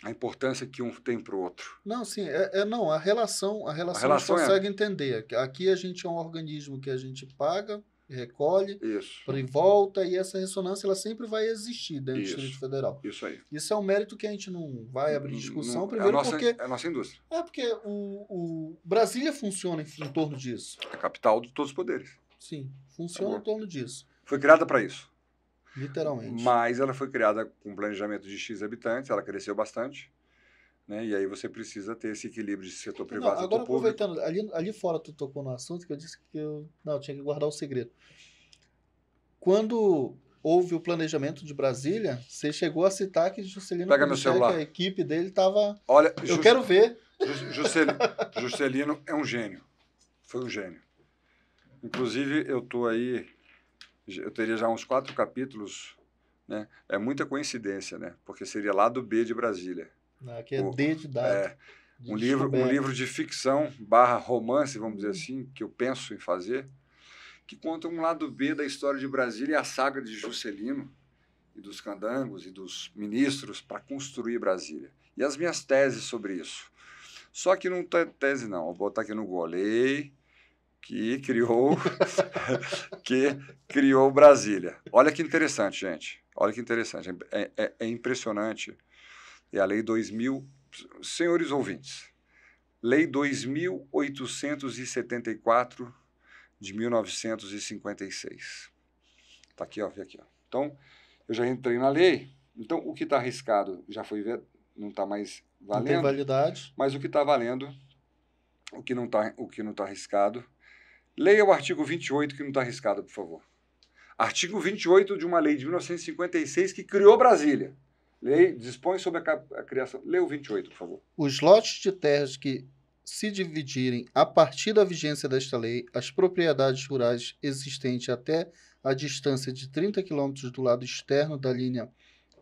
a importância que um tem para o outro. Não, sim, é, é, não, a relação, a relação, a relação a é. consegue é... entender. Aqui a gente é um organismo que a gente paga, recolhe, para e volta, e essa ressonância ela sempre vai existir dentro Isso. do Distrito Federal. Isso aí. Isso é um mérito que a gente não vai abrir discussão, não, é primeiro é nossa, porque... É a nossa indústria. É porque o, o Brasília funciona em, em torno disso. É a capital de todos os poderes. Sim, funciona em torno disso. Foi criada para isso. Literalmente. Mas ela foi criada com planejamento de X habitantes, ela cresceu bastante. Né? E aí você precisa ter esse equilíbrio de setor privado público. agora aproveitando, ali, ali fora tu tocou no assunto que eu disse que eu não eu tinha que guardar o segredo. Quando houve o planejamento de Brasília, você chegou a citar que Juscelino Pega meu celular. a equipe dele estava. Olha, eu Jus... quero ver. Juscelino, Juscelino é um gênio. Foi um gênio. Inclusive eu estou aí eu teria já uns quatro capítulos, né? É muita coincidência, né? Porque seria lá do B de Brasília. Aqui é o, D de dado. É, um livro, um livro de ficção barra romance, vamos dizer assim, que eu penso em fazer, que conta um lado B da história de Brasília e a saga de Juscelino e dos candangos e dos ministros para construir Brasília. E as minhas teses sobre isso. Só que não tem tese, não. Vou botar aqui no golei que criou que criou Brasília. Olha que interessante, gente. Olha que interessante. É, é, é impressionante. É a Lei 2000. Senhores ouvintes, Lei 2874 de 1956. Está aqui, ó, vê aqui, ó. Então, eu já entrei na lei. Então, o que está arriscado já foi ver, não está mais valendo. Não tem validade. Mas o que está valendo, o que não está, o que não tá arriscado, Leia o artigo 28, que não está arriscado, por favor. Artigo 28 de uma lei de 1956 que criou Brasília. Lei dispõe sobre a, a criação. Leia o 28, por favor. Os lotes de terras que se dividirem a partir da vigência desta lei as propriedades rurais existentes até a distância de 30 quilômetros do lado externo da linha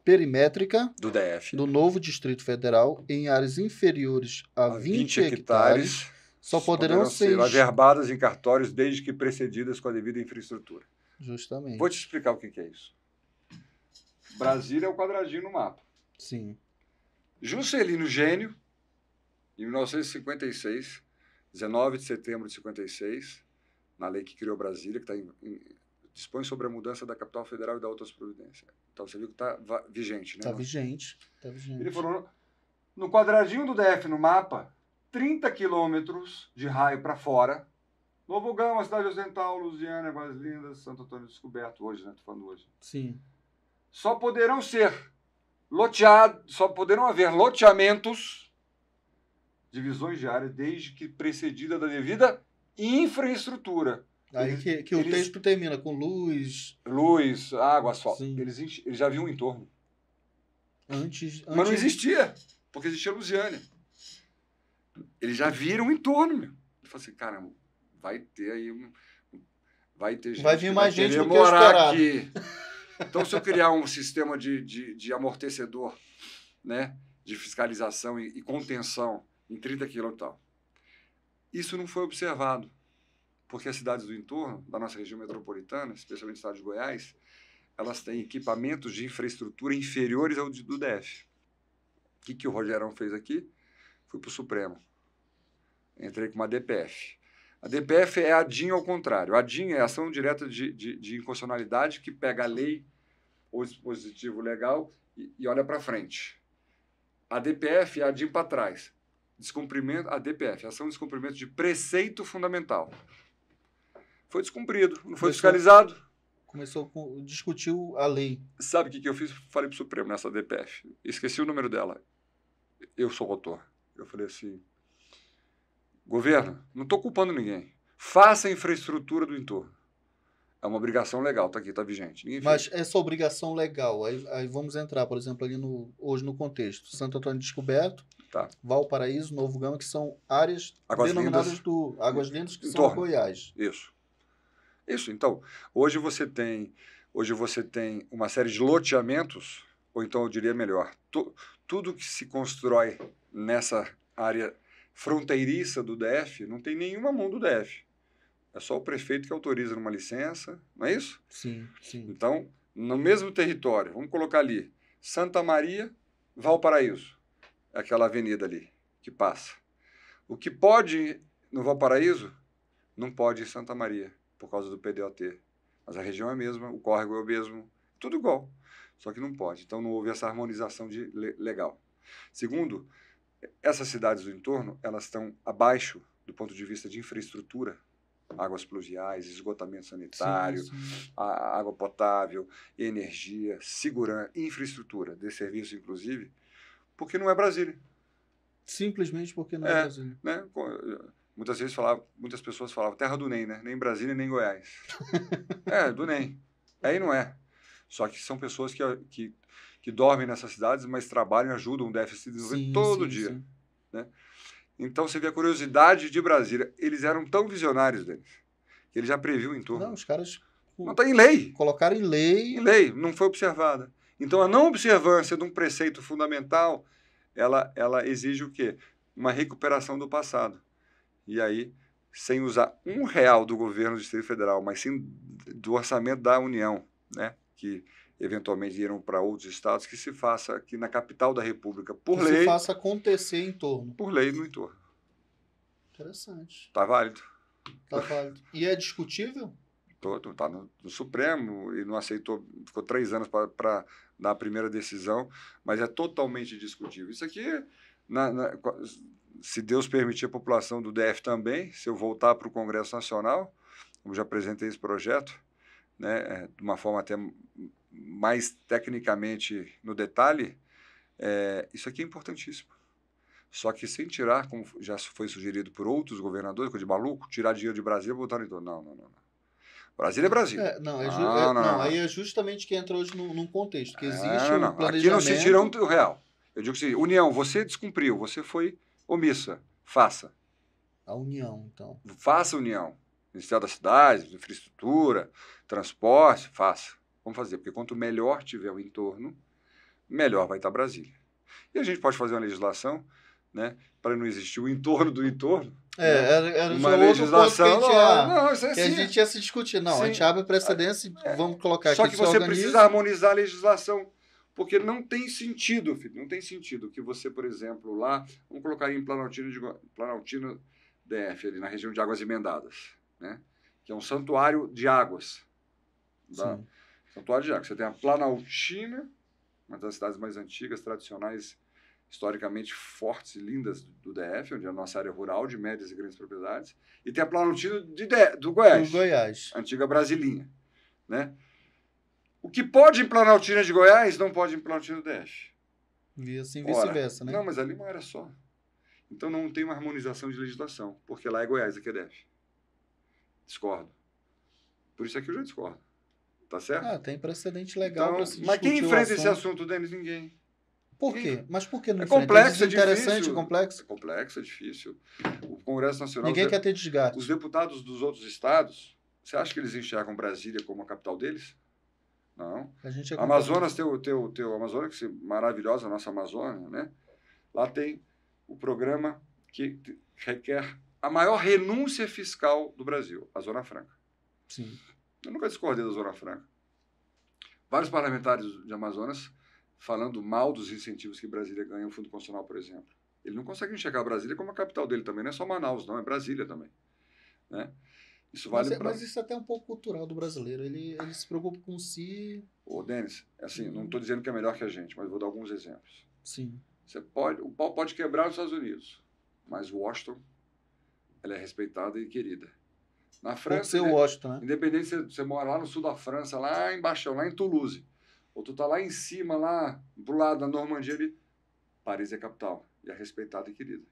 perimétrica do, DF. do novo Distrito Federal em áreas inferiores a, a 20, 20 hectares, hectares só poderão, poderão ser, ser averbadas em cartórios desde que precedidas com a devida infraestrutura. Justamente. Vou te explicar o que, é isso. Brasília é o quadradinho no mapa. Sim. Juscelino Gênio, em 1956, 19 de setembro de 56, na lei que criou Brasília, que tá em, em, dispõe sobre a mudança da capital federal e da outras providências. Então você viu que está vigente, né? Está vigente, tá vigente. Ele falou: no quadradinho do DF no mapa, 30 quilômetros de raio para fora. Novo Gama, Cidade Ocidental, Lusiana, Águas Lindas, Santo Antônio Descoberto, hoje, né? Estou falando hoje. Sim. Só poderão ser loteados, só poderão haver loteamentos, divisões de área, desde que precedida da devida infraestrutura. Aí que, eles, o texto termina com luz. Luz, água, sol. Sim. Eles, eles já viam o entorno. Antes, antes. Mas não existia, porque existia Lusiana. Eles já viram um entorno, meu. Eu falei assim, cara, vai ter aí. Um, vai ter gente. Vai vir mais vai gente do que eu aqui. Então, se eu criar um sistema de, de, de amortecedor, né, de fiscalização e, e contenção em 30 quilômetros, isso não foi observado, porque as cidades do entorno, da nossa região metropolitana, especialmente o estado de Goiás, elas têm equipamentos de infraestrutura inferiores ao do DF. O que, que o Rogerão fez aqui? fui para o Supremo. Entrei com uma DPF. A DPF é a DIN ao contrário. A DIN é a ação direta de, de, de inconstitucionalidade que pega a lei ou dispositivo legal e, e olha para frente. A DPF é a DIN para trás. Descumprimento, a DPF, ação de descumprimento de preceito fundamental. Foi descumprido, não foi fiscalizado começou com discutiu a lei. Sabe o que, que eu fiz? Falei para o Supremo nessa DPF. Esqueci o número dela. Eu sou autor. Eu falei assim: governo, não estou culpando ninguém. Faça a infraestrutura do entorno. É uma obrigação legal, tá aqui, tá vigente. Ninguém Mas fez. essa obrigação legal, aí, aí, vamos entrar, por exemplo, ali no, hoje no contexto. Santo Antônio Descoberto, tá. Valparaíso, Novo Gama, que são áreas Águas denominadas Lindas, do Águas Lindas, que entorno. são Goiás. Isso. Isso, então, hoje você tem hoje você tem uma série de loteamentos, ou então eu diria melhor, tu, tudo que se constrói nessa área fronteiriça do DF, não tem nenhuma mão do DF. É só o prefeito que autoriza numa licença, não é isso? Sim, sim. Então, no mesmo território, vamos colocar ali, Santa Maria, Valparaíso, é aquela avenida ali que passa. O que pode no Valparaíso, não pode em Santa Maria, por causa do PDOT. Mas a região é a mesma, o córrego é o mesmo, tudo igual. Só que não pode. Então, não houve essa harmonização de legal. Segundo, essas cidades do entorno, elas estão abaixo do ponto de vista de infraestrutura, águas pluviais, esgotamento sanitário, sim, sim. água potável, energia, segurança, infraestrutura de serviço, inclusive, porque não é Brasília. Simplesmente porque não é, é Brasília. Né? Eh, muitas vezes falava, muitas pessoas falavam terra do NEM, né? Nem Brasília, nem Goiás. é, do NEM. Aí não é. Só que são pessoas que, que que dormem nessas cidades, mas trabalham e ajudam o déficit todo sim, dia. Sim. Né? Então você vê a curiosidade de Brasília. Eles eram tão visionários, deles, que eles já previu em torno. Não, os caras. Tipo, não está em lei. Colocaram em lei. Em lei, não foi observada. Então a não observância de um preceito fundamental, ela, ela exige o quê? Uma recuperação do passado. E aí, sem usar um real do governo do Distrito Federal, mas sim do orçamento da União, né? Que eventualmente irão para outros estados, que se faça aqui na capital da República, por que lei. se faça acontecer em torno. Por lei no entorno. Interessante. Está válido. Está válido. E é discutível? Está no, no, Supremo e não aceitou, ficou três anos para dar a primeira decisão, mas é totalmente discutível. Isso aqui, na, na, se Deus permitir a população do DF também, se eu voltar para o Congresso Nacional, eu já apresentei esse projeto, né, é, de uma forma até mais tecnicamente no detalhe, é, isso aqui é importantíssimo. Só que sem tirar, como já foi sugerido por outros governadores, coisa de maluco, tirar dinheiro de Brasília e botar no entorno. Não, não, não. Brasília é Brasil. É, não, é ah, não, não, não, aí é justamente que entra hoje num, contexto, que ah, existe um planejamento... Aqui não se tira um real. Eu digo assim, União, você descumpriu, você foi omissa, faça. A União, então. Faça União. Ministério das Cidades, infraestrutura, transporte, faça. Vamos fazer, porque quanto melhor tiver o entorno, melhor vai estar Brasília. E a gente pode fazer uma legislação né, para não existir o entorno do entorno. É, né? era, era uma legislação. Que, a gente, ia, não, não, é que a assim, gente ia se discutir. Não, sim. a gente abre precedência e é. vamos colocar Só aqui. Só que você organiza. precisa harmonizar a legislação. Porque não tem sentido, filho, não tem sentido que você, por exemplo, lá, vamos colocar em Planaltina, de, Planaltina DF, ali na região de Águas Emendadas, né? que é um santuário de águas. sim santuário de Você tem a Planaltina, uma das cidades mais antigas, tradicionais, historicamente fortes e lindas do DF, onde é a nossa área rural de médias e grandes propriedades, e tem a Planaltina de, de, do Goiás. Do Goiás. Antiga Brasilinha, né? O que pode em Planaltina de Goiás não pode em Planaltina do DF. E assim vice-versa, né? Não, mas ali não era só. Então não tem uma harmonização de legislação, porque lá é Goiás, aqui é DF. Discordo. Por isso aqui eu já discordo. Tá certo? Ah, tem precedente legal então, se Mas quem enfrenta esse assunto, Denis? Ninguém. Por quê? Quem? Mas por que é não é complexo, é interessante, difícil. complexo. É complexo, é difícil. O Congresso Nacional. Ninguém quer ter desgaste. Os deputados dos outros estados, você acha que eles enxergam Brasília como a capital deles? Não. A gente é Amazonas, teu, teu, teu Amazonas, que é maravilhosa a nossa Amazônia, né? Lá tem o programa que requer a maior renúncia fiscal do Brasil, a Zona Franca. Sim. Eu nunca discordei da Zona Franca. Vários parlamentares de Amazonas falando mal dos incentivos que Brasília ganha no Fundo Constitucional, por exemplo. Ele não consegue enxergar Brasília como a capital dele também. Não é só Manaus, não, é Brasília também. Né? Isso vale mas, é, pra... mas isso é até um pouco cultural do brasileiro. Ele, ele se preocupa com si. Ô, Denis, é assim, não estou dizendo que é melhor que a gente, mas vou dar alguns exemplos. Sim. Você pode, o pau pode quebrar os Estados Unidos, mas Washington ela é respeitada e querida. Na França. Pode ser é, Washington, né? Independente se você mora lá no sul da França, lá embaixo, lá em Toulouse. Ou tu tá lá em cima, lá pro lado da Normandia ali. Paris é capital. E é respeitada e querida.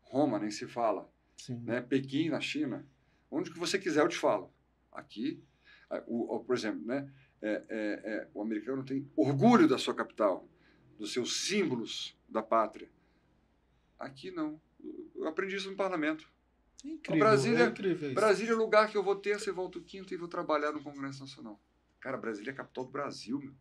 Roma nem se fala. Sim. Né? Pequim, na China. Onde que você quiser, eu te falo. Aqui, o, o por exemplo, né? É, é, é, o americano tem orgulho da sua capital, dos seus símbolos da pátria. Aqui não. Eu aprendi isso no parlamento. Incrível, então, Brasília, é incrível Brasília é o lugar que eu vou terça e volto quinta e vou trabalhar no Congresso Nacional. Cara, Brasília é a capital do Brasil, meu.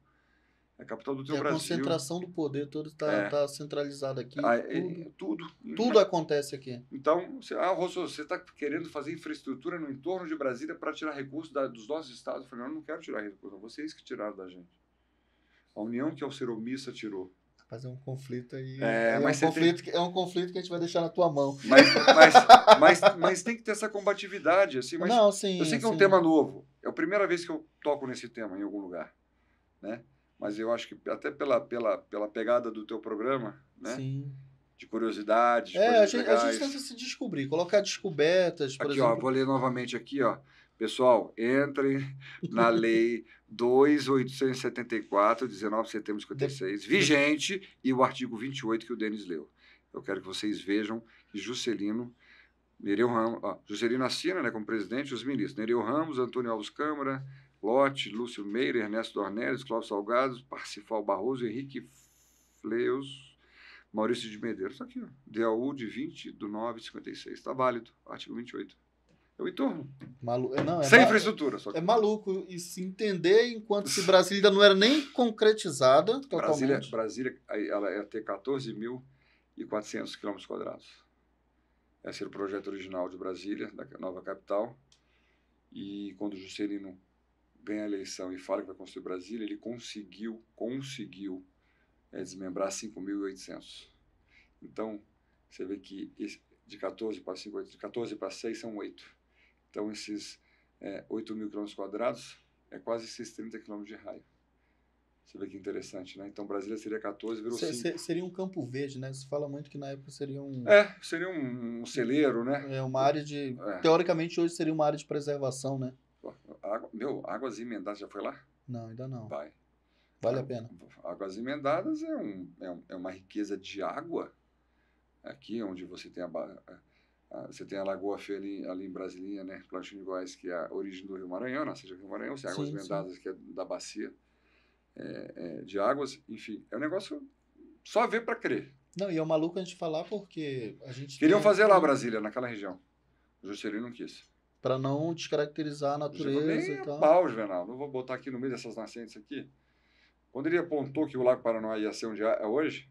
É a capital do teu e a Brasil. A concentração do poder todo está é. tá centralizada aqui. Ah, é, tudo, é, tudo. tudo. acontece aqui. Então, você, ah, Rosso, você está querendo fazer infraestrutura no entorno de Brasília para tirar recursos da, dos nossos estados? Eu falei, não, eu não quero tirar recursos, Vocês que tiraram da gente. A União, que é o ser omissa, tirou fazer um conflito aí. É, é, um conflito, tem... é um conflito que a gente vai deixar na tua mão. Mas, mas, mas, mas tem que ter essa combatividade, assim. Não, sim. Eu sei que sim. é um tema novo. É a primeira vez que eu toco nesse tema em algum lugar, né? Mas eu acho que até pela, pela, pela pegada do teu programa, né? Sim. De curiosidades. É, a gente, a gente tenta se descobrir, colocar descobertas, por aqui, exemplo. Aqui, ó, vou ler novamente aqui, ó. Pessoal, entrem na lei 2874, 19 de setembro de 56, vigente, e o artigo 28 que o Denis leu. Eu quero que vocês vejam que Juscelino, Nereu Ramos, ó, Juscelino assina né, como presidente os ministros, Nereu Ramos, Antônio Alves Câmara, Lote, Lúcio Meira, Ernesto Dornelles, Cláudio Salgado, Parcifal Barroso, Henrique Fleus, Maurício de Medeiros. Está aqui, ó, DAU de 20 de 9 de 56. Está válido, artigo 28. Eu é entorno. Malu... É, não, é Sem infraestrutura. Só que... É maluco. E se entender enquanto que Brasília ainda não era nem concretizada totalmente. Brasília, Brasília ela ia ter 14.400 km. Esse era o projeto original de Brasília, da nova capital. E quando o Juscelino ganha a eleição e fala que vai construir Brasília, ele conseguiu, conseguiu é, desmembrar 5.800. Então, você vê que esse, de 14 para 5, de 14 para 6 são 8. Então, esses é, 8 mil quilômetros quadrados é quase esses 30 quilômetros de raio. Você vê que interessante, né? Então, Brasília seria 14, virou 5. Seria um campo verde, né? Você fala muito que na época seria um... É, seria um, um celeiro, né? É, uma área de... É. Teoricamente, hoje seria uma área de preservação, né? meu, Águas Emendadas já foi lá? Não, ainda não. Vai. Vale ah, a pena. Águas Emendadas é, um, é, um, é uma riqueza de água. Aqui, onde você tem a, ah, você tem a Lagoa Feia ali, em Brasilinha, né? Plantinho de Goiás, que é a origem do Rio Maranhão, né? seja, o Rio Maranhão, tem Águas sim, Vendadas, sim. que é da bacia é, é, de águas, enfim, é um negócio só ver para crer. Não, e é um maluco a gente falar porque a gente... Queriam tem... fazer lá Brasília, naquela região. O Juscelino não quis. Para não descaracterizar a natureza e tal. pau, Juvenal, não vou botar aqui no meio dessas nascentes aqui. Quando ele apontou que o Lago Paranoá ia ser onde é hoje,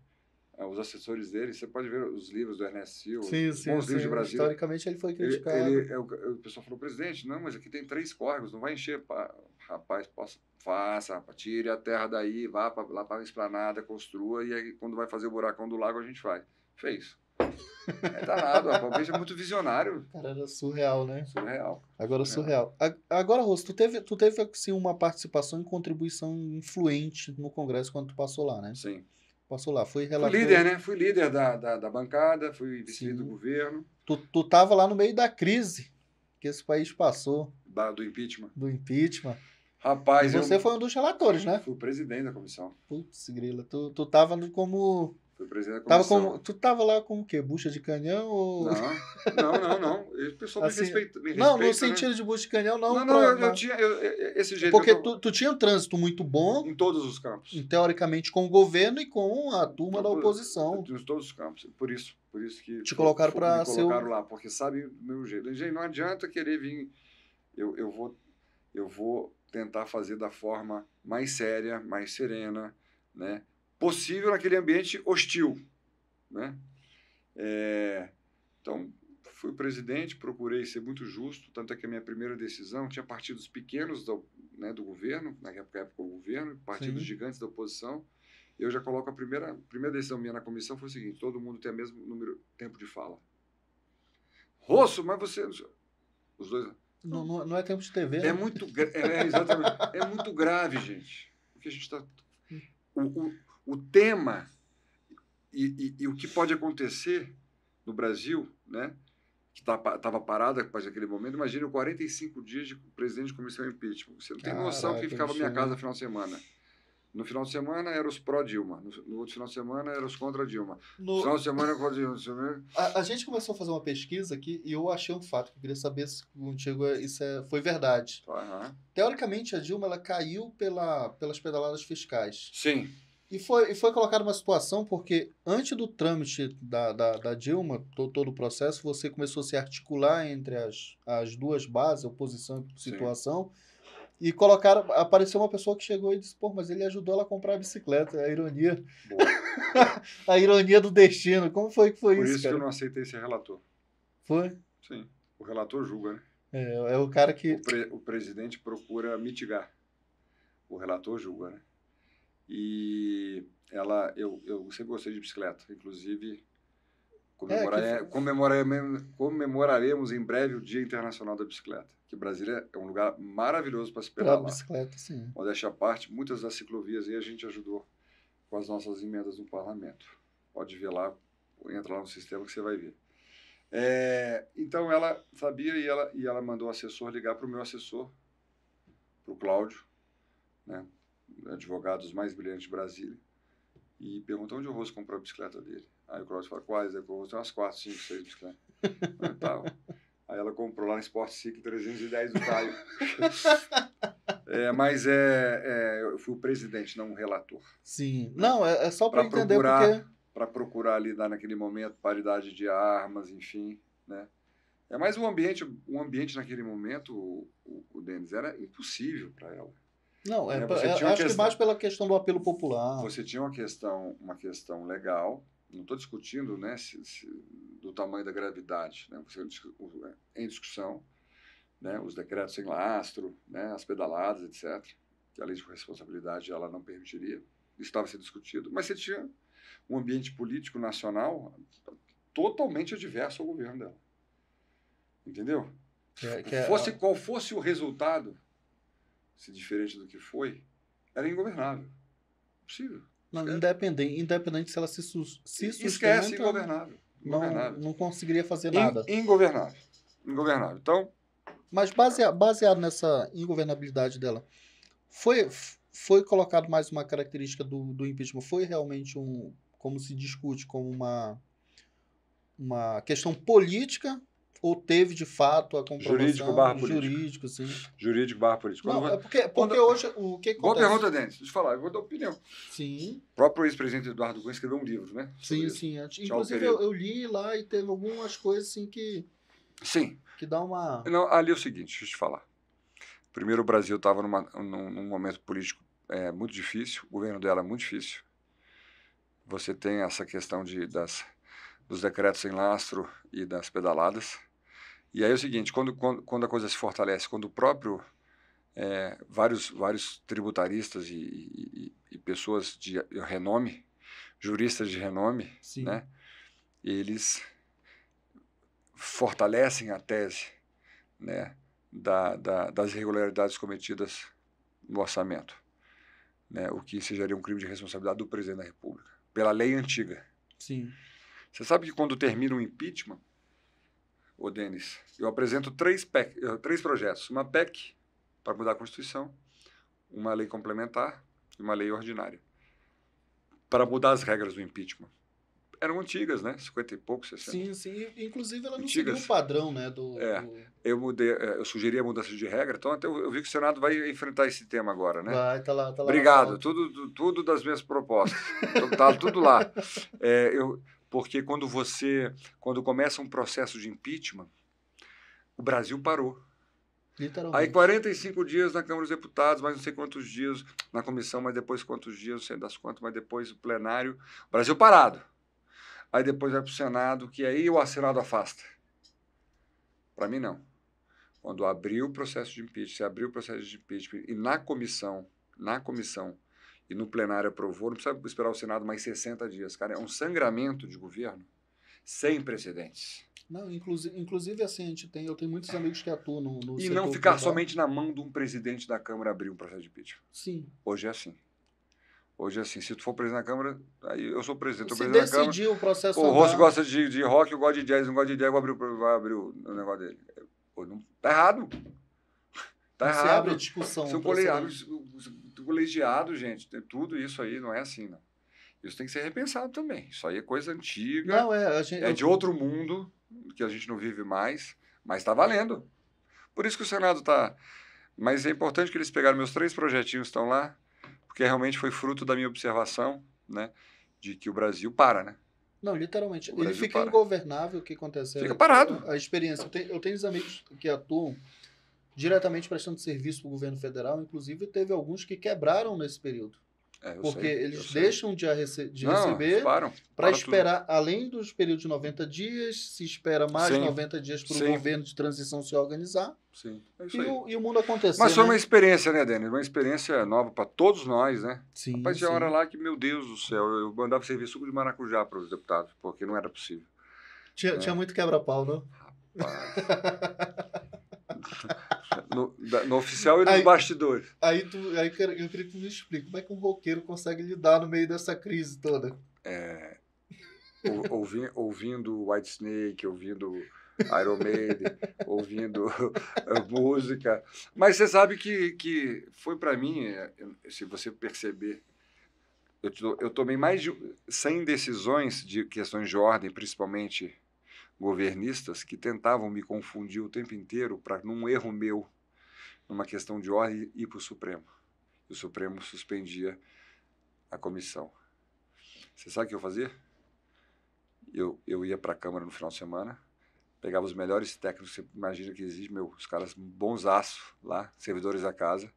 é, os assessores dele, você pode ver os livros do Ernesto Silva, sim, sim, bons sim, livros de Brasil. Historicamente ele foi criticado. Ele, ele, é o, pessoal falou, presidente, não, mas aqui tem três córregos, não vai encher. Pá. Rapaz, possa, faça, rapaz, tire a terra daí, vá pra, lá para a esplanada, construa, e aí quando vai fazer o buracão do lago a gente faz. Fez. É danado, o Palmeiras é muito visionário. Cara, era surreal, né? Surreal. Agora surreal. surreal. Agora, Rosso, tu teve, tu teve assim, uma participação e contribuição influente no Congresso quando tu passou lá, né? Sim. Passou lá, fui relator. Fui líder, né? Fui líder da, da, da bancada, fui vice do governo. Tu, tu tava lá no meio da crise que esse país passou. Da, do impeachment. Do impeachment. Rapaz, e você eu... foi um dos relatores, né? Fui o presidente da comissão. Putz, grila. Tu, tu tava como Fui presidente da comissão. Tava com, tu tava lá com o quê? Bucha de canhão? Ou... Não, não, não, O pessoal assim, me, respeita, me respeita. Não, no né? sentido né? de bucha de canhão, não. Não, não, pra, eu, eu, tinha eu, esse jeito. Porque tu, tu tinha um trânsito muito bom. Em todos os campos. Teoricamente com o governo e com a turma todos, da oposição. Em todos os campos. Por isso, por isso que. Te colocaram para ser. colocaram lá, porque sabe do meu jeito. Gente, não adianta querer vir. Eu, eu, vou, eu vou tentar fazer da forma mais séria, mais serena, né? possível naquele ambiente hostil. Né? É, então, fui presidente, procurei ser muito justo, tanto é que a minha primeira decisão tinha partidos pequenos do, né, do governo, na época o governo, partidos Sim. gigantes da oposição. Eu já coloco a primeira, a primeira decisão minha na comissão foi o seguinte: todo mundo tem o mesmo número, tempo de fala. Rosso, mas você. Os dois. Não, não, não é tempo de TV. É né? muito, é, é, exatamente, é muito grave, gente. Porque a gente está. Hum. O, o, o tema e, e, e o que pode acontecer no Brasil, né? que estava tá parada após aquele momento, imagina 45 dias de presidente de comissão impeachment. Você não tem Caraca, noção que ficava na minha né? casa no final de semana. No final de semana eram os pró-Dilma, no, no, outro final de semana eram os contra-Dilma. No... no final de semana contra Dilma. Né? A, a, gente começou a fazer uma pesquisa aqui e eu achei um fato, que eu queria saber se contigo é, isso é, foi verdade. Uhum. Teoricamente, a Dilma ela caiu pela, pelas pedaladas fiscais. Sim. E foi, e foi colocada uma situação porque antes do trâmite da, da, da Dilma, todo, todo o processo, você começou a se articular entre as, as duas bases, oposição e situação. Sim. E colocaram. Apareceu uma pessoa que chegou e disse: Pô, mas ele ajudou ela a comprar a bicicleta. A ironia. a ironia do destino. Como foi que foi isso? Por isso que eu não aceitei ser relator. Foi? Sim. O relator julga, né? É, é o cara que. O, pre, o presidente procura mitigar. O relator julga, né? E ela, eu, eu sempre gostei de bicicleta, inclusive comemorar é, que... É, comemoraremos, comemoraremos em breve o Dia Internacional da Bicicleta, que Brasília é um lugar maravilhoso para se pedalar. Para bicicleta, sim. Modéstia à parte, muitas das ciclovias aí a gente ajudou com as nossas emendas no parlamento. Pode ver lá, entra lá no sistema que você vai ver. É, então ela sabia e ela, e ela mandou o assessor ligar para o meu assessor, para o Cláudio, né? advogados mais brilhantes de Brasília, e perguntou onde eu vou comprar a bicicleta dele. Aí o Cláudio fala, quais? Aí eu vou umas quatro, cinco, seis bicicletas. Né, tal. Aí ela comprou lá no Sport Cic 310 do Caio. é, mas é, é, eu fui o presidente, não um relator. Sim. Né? Não, é, é só para entender procurar, porque... Para procurar ali, dar naquele momento, paridade de armas, enfim, né? É mais um ambiente, um ambiente naquele momento, o, o, o Denis, era impossível para ela. Não, é, né, é, acho questão, que mais pela questão do apelo popular. Você tinha uma questão, uma questão legal, não estou discutindo né, se, se, do tamanho da gravidade, né? Você, é, em discussão, né, os decretos sem lastro, né, as pedaladas, etc., que a lei de responsabilidade ela não permitiria, estava sendo discutido, mas você tinha um ambiente político nacional totalmente adverso ao governo dela. Entendeu? É, que, que é fosse qual fosse o resultado, se diferente do que foi, era ingovernável. possível Não, independente, independente se ela se, su se sustenta... Esquece, ingovernável. ingovernável. Não, não conseguiria fazer nada. In, ingovernável. Ingovernável. Então... Mas baseado, baseado nessa ingovernabilidade dela, foi, foi colocado mais uma característica do, do impeachment? Foi realmente um... Como se discute como uma uma questão política ou teve de fato a comprovação jurídico barra político. Jurídico, sim. Jurídico barra político. Não, é porque, porque quando, hoje o que acontece? Boa pergunta, Denis. Deixa eu falar, eu vou dar opinião. Sim. O próprio ex-presidente Eduardo Cunha escreveu um livro, né? Sim, sim. Inclusive eu, eu, li lá e teve algumas coisas assim que... Sim. Que dá uma... Não, ali é o seguinte, deixa eu te falar. Primeiro, o Brasil estava num, num momento político é, muito difícil, o governo dela é muito difícil. Você tem essa questão de, das, dos decretos em lastro e das pedaladas e aí é o seguinte, quando, quando, quando a coisa se fortalece, quando o próprio é, vários, vários tributaristas e, e, e, pessoas de renome, juristas de renome, Sim. né? eles fortalecem a tese né, da, da, das irregularidades cometidas no orçamento, né, o que sejaria um crime de responsabilidade do presidente da República, pela lei antiga. Sim. Você sabe que quando termina o um impeachment, ô Denis, eu apresento três, PEC, eh, três projetos. Uma PEC para mudar a Constituição, uma lei complementar e uma lei ordinária para mudar as regras do impeachment. Eram antigas, né? 50 e pouco, 60. Sim, sim. Inclusive, ela não antigas. seguiu o padrão, né? Do, é, do... Eu, mudei, eh, eu sugeri a mudança de regra, então até eu, eu vi que o Senado vai enfrentar esse tema agora, né? Vai, tá lá, tá lá. Obrigado. Tudo, tudo das minhas propostas. tá tudo lá. É, eu, porque quando você, quando começa um processo de impeachment, o Brasil parou. Aí 45 dias na Câmara dos Deputados, mais não sei quantos dias na comissão, mas depois quantos dias, não sei das quantas, mas depois o plenário, o Brasil parado. Aí depois vai para o Senado, que aí o Senado afasta. Para mim, não. Quando abriu o processo de impeachment, se abriu o processo de impeachment e na comissão, na comissão, e no plenário aprovou, não precisa esperar o Senado mais 60 dias. Cara, é um sangramento de governo sem precedentes. Não, inclusive, inclusive assim, a gente tem, eu tenho muitos amigos que atuam no, no E não ficar somente na mão de um presidente da Câmara abrir um processo de impeachment. Sim. Hoje é assim. Hoje é assim, se tu for presidente da Câmara, aí eu sou presidente, eu sou presidente da Câmara. o processo. O Rosso gosta de, de rock, eu gosto de jazz, não gosta de jazz, vou abrir, vou abrir o, o negócio dele. Não, tá errado. Tá errado. Você abre a discussão. São colegiados, colegiado, gente, tudo isso aí, não é assim, não. Isso tem que ser repensado também. Isso aí é coisa antiga. Não, é, gente, é de eu... outro mundo que a gente não vive mais, mas está valendo. Por isso que o Senado está. Mas é importante que eles pegaram meus três projetinhos estão lá, porque realmente foi fruto da minha observação, né, de que o Brasil para, né? Não, literalmente. Ele fica para. ingovernável o que aconteceu. Fica parado. A, a experiência. Eu tenho, eu tenho amigos que atuam diretamente prestando serviço para o governo federal, inclusive teve alguns que quebraram nesse período. É, porque sei, eles deixam de, rece de Não, receber para esperar, tudo. além dos períodos de 90 dias, se espera mais Sim. 90 dias para o governo de transição se organizar Sim. É e, o, e, o, mundo acontecer. Mas foi né? uma experiência, né, Denis? Uma experiência nova para todos nós, né? Sim, Mas tinha hora lá que, meu Deus do céu, eu mandava servir suco de maracujá para os deputados, porque não era possível. Tinha, né? tinha muito quebra-pau, não? Rapaz. no, no, oficial e nos aí, bastidores. Aí, tu, aí eu queria que tu me explique como é que um roqueiro consegue lidar no meio dessa crise toda. É, ouvi, ouvindo White Snake, ouvindo Iron Maiden, ouvindo eh, música. Mas você sabe que, que foi para mim, eh, eh, se você perceber, eu, eu tomei mais de 100 decisões de questões de ordem, principalmente governistas que tentavam me confundir o tempo inteiro para, num erro meu, numa questão de ordem, ir para o Supremo. E o Supremo suspendia a comissão. Você sabe o que eu fazia? Eu, eu ia para a Câmara no final de semana, pegava os melhores técnicos que você imagina que existe, meu, os caras aço lá, servidores da casa,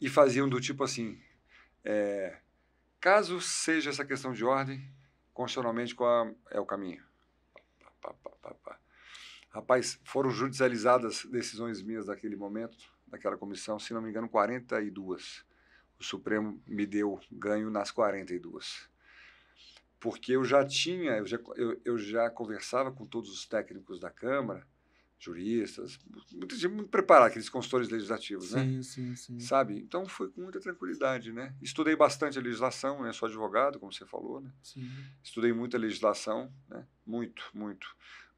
e faziam do tipo assim, é, caso seja essa questão de ordem, constitucionalmente qual é o caminho? pá, pá, pá, pá. Rapaz, foram judicializadas decisões minhas daquele momento, daquela comissão, se não me engano, 42. O Supremo me deu ganho nas 42. Porque eu já tinha, eu já, eu, eu já conversava com todos os técnicos da Câmara juristas, muita gente muito preparada, aqueles consultores legislativos, sim, né? Sim, sim, sim. Sabe? Então foi com muita tranquilidade, né? Estudei bastante a legislação, né? Sou advogado, como você falou, né? Sim. Estudei muita legislação, né? Muito, muito.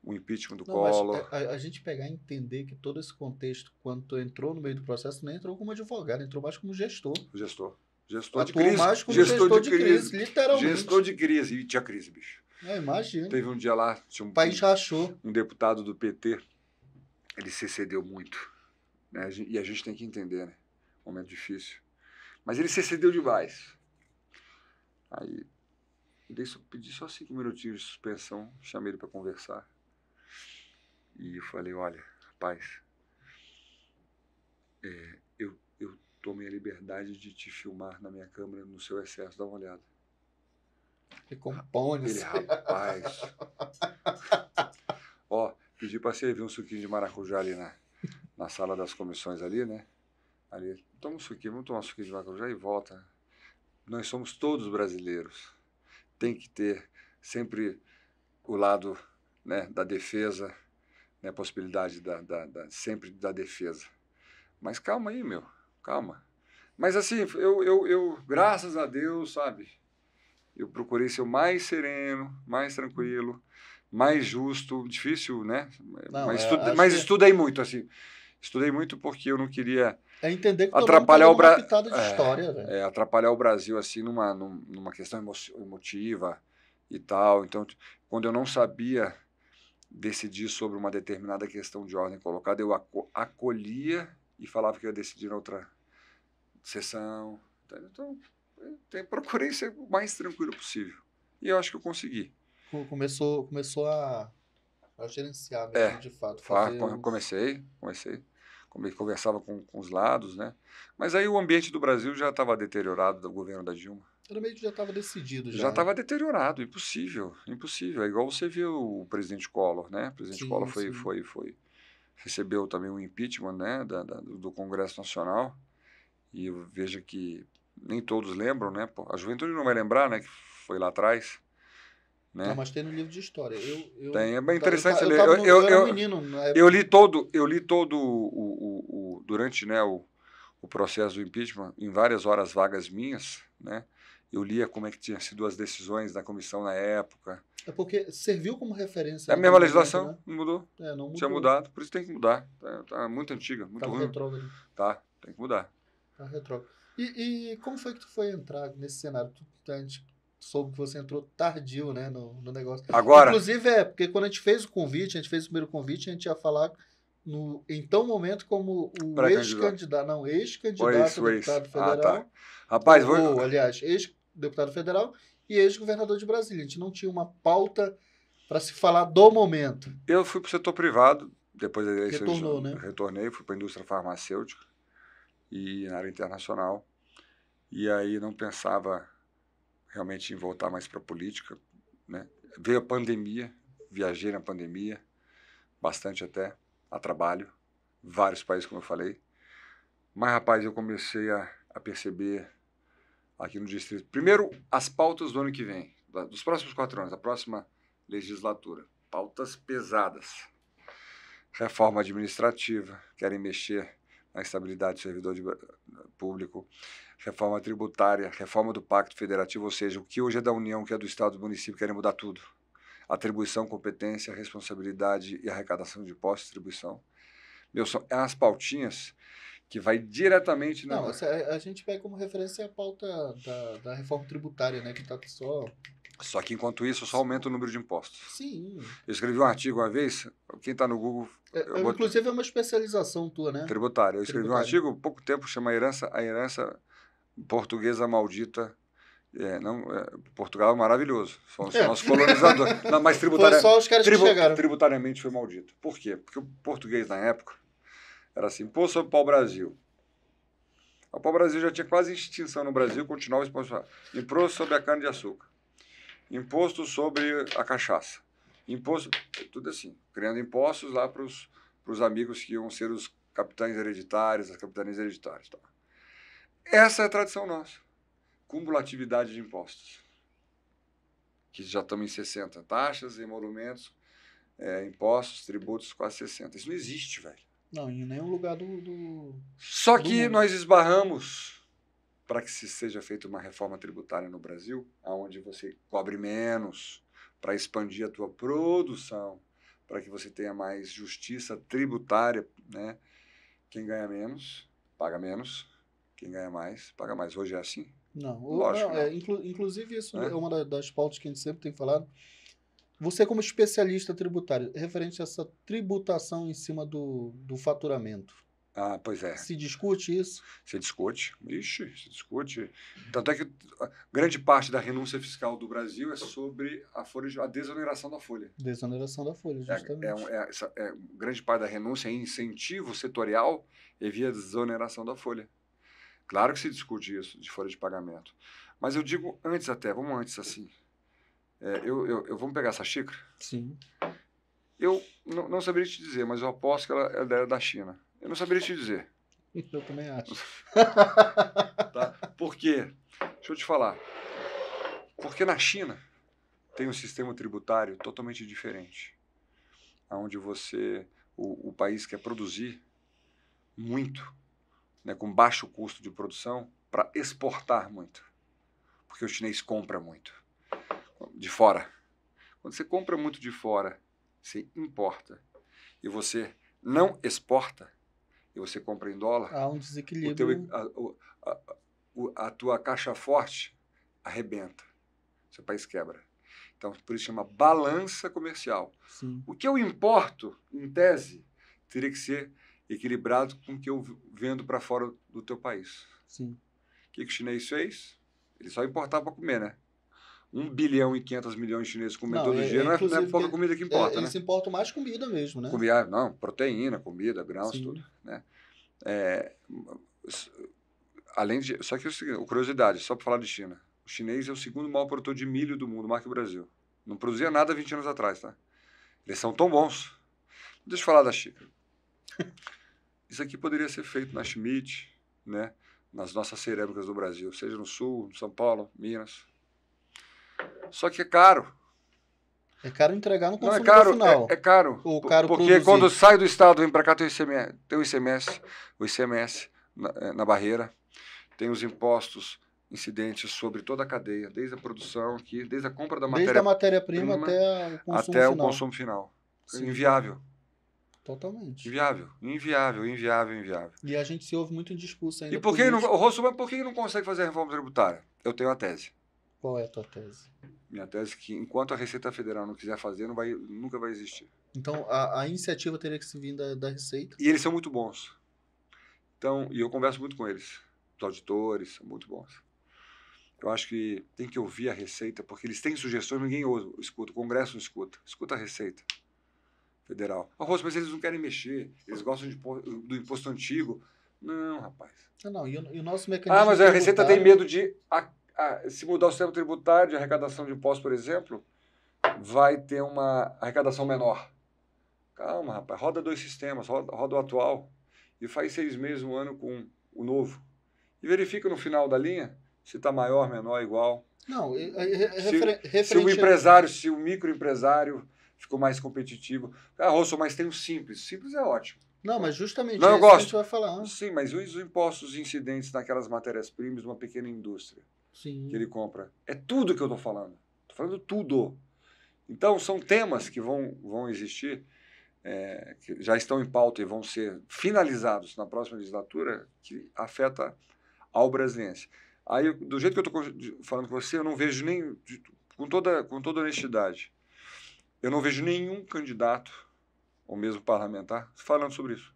O impeachment do Não, Collor. É, a, a, gente pegar e entender que todo esse contexto, quando entrou no meio do processo, nem entrou como advogado, entrou mais como gestor. gestor. Gestor Atuou de crise. mais como gestor, gestor de, de crise, crise, literalmente. Gestor de crise. E tinha crise, bicho. É, imagina. Teve um dia lá. Tinha um, o país rachou. Um deputado do PT ele se cedeu muito. Né? E a gente tem que entender, né? Momento difícil. Mas ele se excedeu demais. Aí, dei, pedi só cinco minutinhos de suspensão, chamei ele para conversar. E falei, olha, rapaz, é, eu, eu tomei a liberdade de te filmar na minha câmera no seu excesso, dá uma olhada. Ele compõe né? Ele, rapaz. Ó, pedi para servir um suquinho de maracujá ali na, na sala das comissões ali, né? Ali, toma um suquinho, vamos tomar um suquinho de maracujá e volta. Nós somos todos brasileiros. Tem que ter sempre o lado né, da defesa, né, a possibilidade da, da, da, sempre da defesa. Mas calma aí, meu, calma. Mas assim, eu, eu, eu, graças a Deus, sabe, eu procurei ser o mais sereno, mais tranquilo mais justo, difícil, né? Não, mas, é, estu mas que... estudei muito, assim. Estudei muito porque eu não queria é entender que atrapalhar tá o Brasil. É, é, atrapalhar o Brasil assim numa numa questão emo emotiva e tal. Então, quando eu não sabia decidir sobre uma determinada questão de ordem colocada, eu aco acolhia e falava que eu ia decidir na outra sessão. Então, procurei ser o mais tranquilo possível. E eu acho que eu consegui começou, começou a, a gerenciar mesmo, é, de fato. Fazer fa Comecei, comecei. Conversava com, com os lados, né? Mas aí o ambiente do Brasil já estava deteriorado do governo da Dilma. Era meio que já estava decidido. Já estava né? deteriorado, impossível, impossível. É igual você viu o presidente Collor, né? O presidente sim, Collor foi, foi, foi, recebeu também o um impeachment né? Da, da, do Congresso Nacional. E veja que nem todos lembram, né? A juventude não vai lembrar, né? Que foi lá atrás. Né? Não, mas tem no livro de história. Eu, eu tem, é bem interessante ler. Eu, eu, né? eu, li todo, eu li todo o, o, o, durante né, o, o processo do impeachment, em várias horas vagas minhas, né? Eu lia como é que tinha sido as decisões da comissão na época. É porque serviu como referência. É né, a mesma legislação, né? não mudou. É, não mudou. Tinha mudado, por isso tem que mudar. Tá, tá muito antiga, muito tá ruim. Retrógrado. Tá, tem que mudar. é retrógrado. E, e como foi que tu foi entrar nesse cenário? Tu, a soube que você entrou tardio, né, no, no negócio. Agora. Inclusive, é, porque quando a gente fez o convite, a gente fez o primeiro convite, a gente ia falar no, em tão momento como o ex-candidato, não, ex-candidato deputado federal. Ah, tá. Rapaz, ou, vou... aliás, ex-deputado federal e ex-governador de Brasília. A gente não tinha uma pauta para se falar do momento. Eu fui para o setor privado, depois da eleição. Retornou, né? Retornei, fui para a indústria farmacêutica e na área internacional. E aí não pensava realmente em voltar mais para a política. Né? Veio a pandemia, viajei na pandemia, bastante até, a trabalho, vários países, como eu falei. Mas, rapaz, eu comecei a, a perceber aqui no Distrito. Primeiro, as pautas do ano que vem, dos próximos quatro anos, da próxima legislatura. Pautas pesadas. Reforma administrativa, querem mexer a estabilidade do servidor de, público, reforma tributária, reforma do Pacto Federativo, ou seja, o que hoje é da União, que é do Estado e do município, querem mudar tudo. Atribuição, competência, responsabilidade e arrecadação de impostos, distribuição. Meu, são é as pautinhas que vai diretamente na... Não, é, a gente pega como referência a pauta da, da reforma tributária, né, que está só só que enquanto isso, só aumenta o número de impostos. Sim. Eu escrevi um artigo uma vez, quem está no Google. É, eu, Inclusive é uma especialização tua, né? Tributária. Eu escrevi um artigo há pouco tempo, chama herança, A Herança Portuguesa Maldita. É, não, é, Portugal é maravilhoso. São os é. nossos colonizadores. não, mas tributária, foi só os caras tribu, que chegaram. Tributariamente foi maldito. Por quê? Porque o português na época era assim: pô, sobre o pau-brasil. O pau-brasil já tinha quase extinção no Brasil, continuava exposto. Imposto sobre a cana-de-açúcar imposto sobre a cachaça, imposto, tudo assim, criando impostos lá para os amigos que iam ser os capitães hereditários, as capitães hereditárias. Tá? Essa é a tradição nossa, cumulatividade de impostos, que já estamos em 60, taxas, emolumentos, é, impostos, tributos, quase 60. Isso não existe, velho. Não, em nenhum lugar do. do Só do que mundo. nós esbarramos para que se seja feita uma reforma tributária no Brasil, aonde você cobre menos para expandir a tua produção, para que você tenha mais justiça tributária, né? Quem ganha menos paga menos, quem ganha mais paga mais. Hoje é assim? Não, lógico. É, não, é, inclu, inclusive isso é, é uma das, das pautas que a gente sempre tem falado. Você, como especialista tributário, referente a essa tributação em cima do, do faturamento, ah, pois é. Se discute isso? Se discute. Ixi, se discute. Tanto é que ah, grande parte da renúncia fiscal do Brasil é sobre a, folha, a desoneração da folha. Desoneração da folha, é, justamente. É, é, é, é grande parte da renúncia é incentivo setorial e via desoneração da folha. Claro que se discute isso, de folha de pagamento. Mas eu digo antes até, vamos antes assim. É, eu, eu, eu, vamos pegar essa xícara? Sim. Eu não, não saberia te dizer, mas eu aposto que ela, ela é era da China. Eu não saberia te dizer. Eu também acho. tá? Por quê? Deixa eu te falar. Porque na China tem um sistema tributário totalmente diferente, onde você, o, o país quer produzir muito, né, com baixo custo de produção, para exportar muito, porque o chinês compra muito de fora. Quando você compra muito de fora, você importa e você não exporta, e você compra em dólar, há um desequilíbrio. Teu, a, a, a, a, tua caixa forte arrebenta, seu país quebra. Então, por isso chama balança comercial. Sim. O que eu importo, em tese, teria que ser equilibrado com o que eu vendo para fora do teu país. Sim. O que, que o chinês fez? Ele só importava para comer, né? 1 bilhão e 500 milhões de chineses comem todo é, dia, é, não, é, não é pouca comida que é, importa, é, né? Eles importam mais comida mesmo, né? Comida, ah, não, proteína, comida, grãos, Sim. tudo, né? É, além de... Só que, é curiosidade, só para falar de China. O chinês é o segundo maior produtor de milho do mundo, mais que o Brasil. Não produzia nada 20 anos atrás, tá? Eles são tão bons. Deixa eu falar da xícara. Isso aqui poderia ser feito na Schmidt, né? nas nossas cerâmicas do Brasil, seja no Sul, no São Paulo, Minas, só que é caro. É caro entregar no consumidor Não, é caro, final. É, é caro. O caro porque produzir. quando sai do estado, vem para cá, tem o ICMS, tem o ICMS, o ICMS na, eh, na barreira, tem os impostos incidentes sobre toda a cadeia, desde a produção aqui, desde a compra da matéria-prima matéria até, o consumo, até o consumo final. Sim. Inviável. Totalmente. Inviável, inviável, inviável, inviável. E a gente se ouve muito em discurso ainda. E por que não, o Rosso, mas por que não consegue fazer a reforma tributária? Eu tenho a tese. Qual é a tua tese? minha tese que enquanto a Receita Federal não quiser fazer, não vai, nunca vai existir. Então, a, a iniciativa teria que vir da, da Receita? E eles são muito bons. Então, e eu converso muito com eles. Os auditores são muito bons. Eu acho que tem que ouvir a Receita, porque eles têm sugestões, ninguém ouve, escuta. O Congresso não escuta. Escuta a Receita Federal. Ah, Rosso, mas eles não querem mexer. Eles gostam de, do imposto antigo. Não, rapaz. Não, ah, não. E, o, e o nosso mecanismo... Ah, mas a Receita tem medo de... A, ah, se mudar o sistema tributário de arrecadação de impostos, por exemplo, vai ter uma arrecadação menor. Calma, rapaz, roda dois sistemas, roda, roda o atual e faz seis meses, um ano com o novo. E verifica no final da linha se está maior, menor, igual. Não, se, se, o empresário, se o microempresário ficou mais competitivo. Ah, Rosso, mas tem o simples. Simples é ótimo. Não, mas justamente Não, eu é gosto. vai falar. Antes. Sim, mas os impostos incidentes naquelas matérias-primas de uma pequena indústria? Sim. que ele compra. É tudo que eu estou falando. Estou falando tudo. Então, são temas que vão, vão existir, é, que já estão em pauta e vão ser finalizados na próxima legislatura, que afeta ao brasileiro Aí, do jeito que eu estou falando com você, eu não vejo nem, com toda, com toda honestidade, eu não vejo nenhum candidato, ou mesmo parlamentar, falando sobre isso.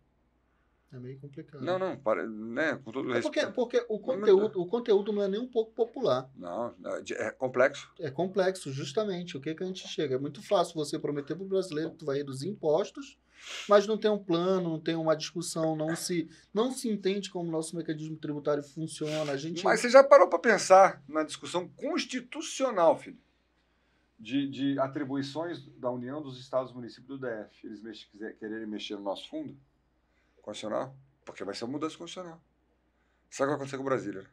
É meio complicado. Não, não, para, né, com todo é porque, porque o, conteúdo, é. o conteúdo não é nem um pouco popular. Não, é, é complexo. É complexo, justamente. O que, que a gente chega? É muito fácil você prometer para o brasileiro que tu vai reduzir impostos, mas não tem um plano, não tem uma discussão, não se, não se entende como o nosso mecanismo tributário funciona. A gente... Mas você já parou para pensar na discussão constitucional, filho? De, de atribuições da União dos Estados Municípios do DF. Eles mex... quererem mexer no nosso fundo? constitucional? Porque vai ser uma mudança constitucional. Sabe o que vai acontecer com Brasília?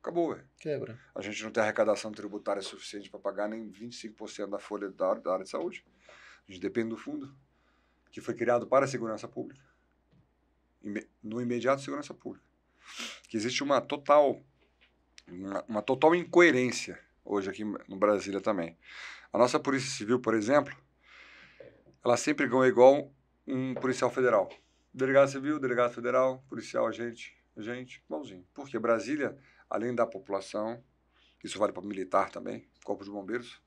Acabou, velho. Quebra. A gente não tem arrecadação tributária suficiente para pagar nem 25% da folha da área, da área de saúde. A gente depende do fundo, que foi criado para a segurança pública. No imediato, segurança pública. Que existe uma total, uma, uma total incoerência hoje aqui no Brasília também. A nossa Polícia Civil, por exemplo, ela sempre é igual um policial federal. Delegado civil, delegado federal, policial, agente, agente, igualzinho. Porque Brasília, além da população, isso vale para militar também, corpo de bombeiros,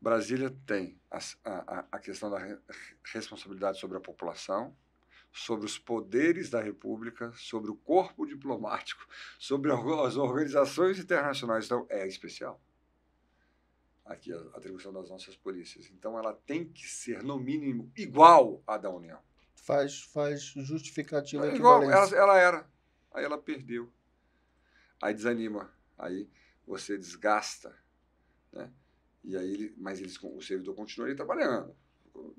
Brasília tem a, a, a questão da re, responsabilidade sobre a população, sobre os poderes da República, sobre o corpo diplomático, sobre as organizações internacionais. Então, é especial aqui a atribuição das nossas polícias. Então, ela tem que ser, no mínimo, igual à da União faz, faz justificativa é igual, ela, ela era. Aí ela perdeu. Aí desanima. Aí você desgasta. Né? E aí, mas eles, o servidor continua ali trabalhando.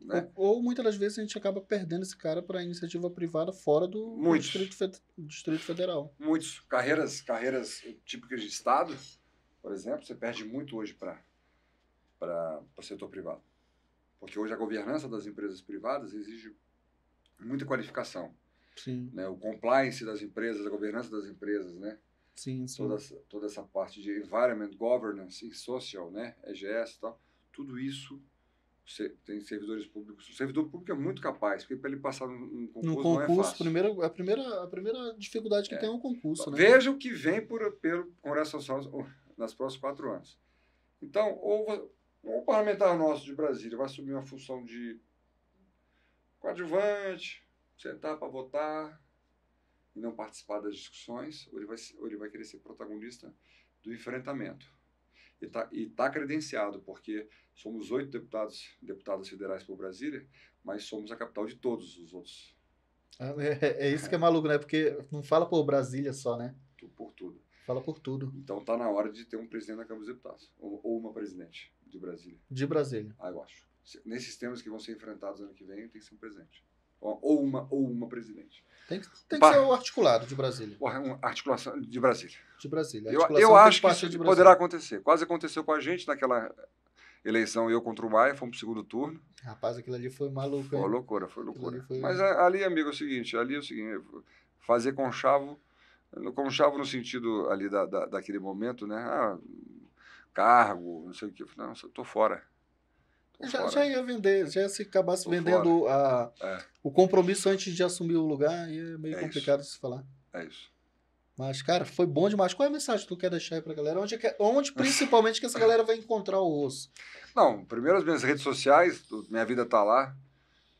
Né? Ou, ou, muitas das vezes a gente acaba perdendo esse cara para iniciativa privada fora do, do Distrito, Fe, Distrito, Federal. Muitos. Carreiras, carreiras típicas de Estado, por exemplo, você perde muito hoje para o setor privado. Porque hoje a governança das empresas privadas exige muita qualificação. Sim. Né? O compliance das empresas, a governança das empresas, né? Sim, sim. Toda, essa, toda essa parte de environment, governance, social, né? EGS e tal. Tudo isso tem servidores públicos. O servidor público é muito capaz, porque para ele passar num concurso, no concurso não é fácil. Primeira, a, primeira, a primeira dificuldade que é. tem é um concurso. Né? Veja o que vem por, pelo Congresso Nacional nas próximos quatro anos. Então, ou, ou o parlamentar nosso de Brasília vai assumir uma função de coadjuvante, sentar para votar e não participar das discussões, ou ele vai, ou ele vai querer ser protagonista do enfrentamento. E está tá credenciado, porque somos oito deputados, deputados federais por Brasília, mas somos a capital de todos os outros. Ah, é, é, é isso que é maluco, né? Porque não fala por Brasília só, né? Por tudo. Fala por tudo. Então tá na hora de ter um presidente da Câmara dos Deputados, ou, ou uma presidente de Brasília. De Brasília. Ah, eu acho nesses temas que vão ser enfrentados ano que vem, tem que ser um presidente. Ou uma, ou uma presidente. Tem que, tem que ser o articulado de Brasília. É articulação de Brasília. De Brasília. Eu, eu acho que, isso poderá acontecer. Quase aconteceu com a gente naquela eleição, eu contra o Maia, fomos pro segundo turno. Rapaz, aquilo ali foi maluco. Foi loucura, foi loucura. Foi... Mas ali, amigo, é o seguinte, ali é o seguinte, fazer com chavo no sentido ali da, da daquele momento, né? Ah, cargo, não sei o que. Não, eu tô fora. Já, já, ia vender, já se acabasse vendendo a, é. o compromisso antes de assumir o lugar, e é meio é complicado isso. se falar. É isso. Mas, cara, foi bom demais. Qual é a mensagem que tu quer deixar aí pra galera? Onde, é é, onde principalmente que essa galera vai encontrar o osso? Não, primeiro as minhas redes sociais, minha vida tá lá,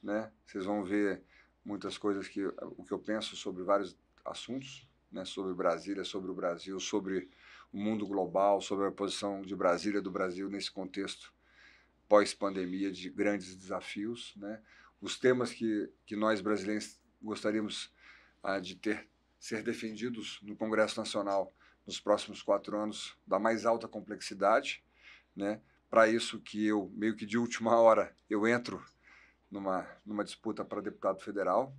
né? Vocês vão ver muitas coisas que o que eu penso sobre vários assuntos, né? Sobre Brasília, sobre o Brasil, sobre o mundo global, sobre a posição de Brasília do Brasil nesse contexto pós-pandemia de grandes desafios, né? os temas que, que nós brasileiros gostaríamos ah, de ter ser defendidos no Congresso Nacional nos próximos quatro anos da mais alta complexidade, né? Para isso que eu meio que de última hora eu entro numa numa disputa para deputado federal.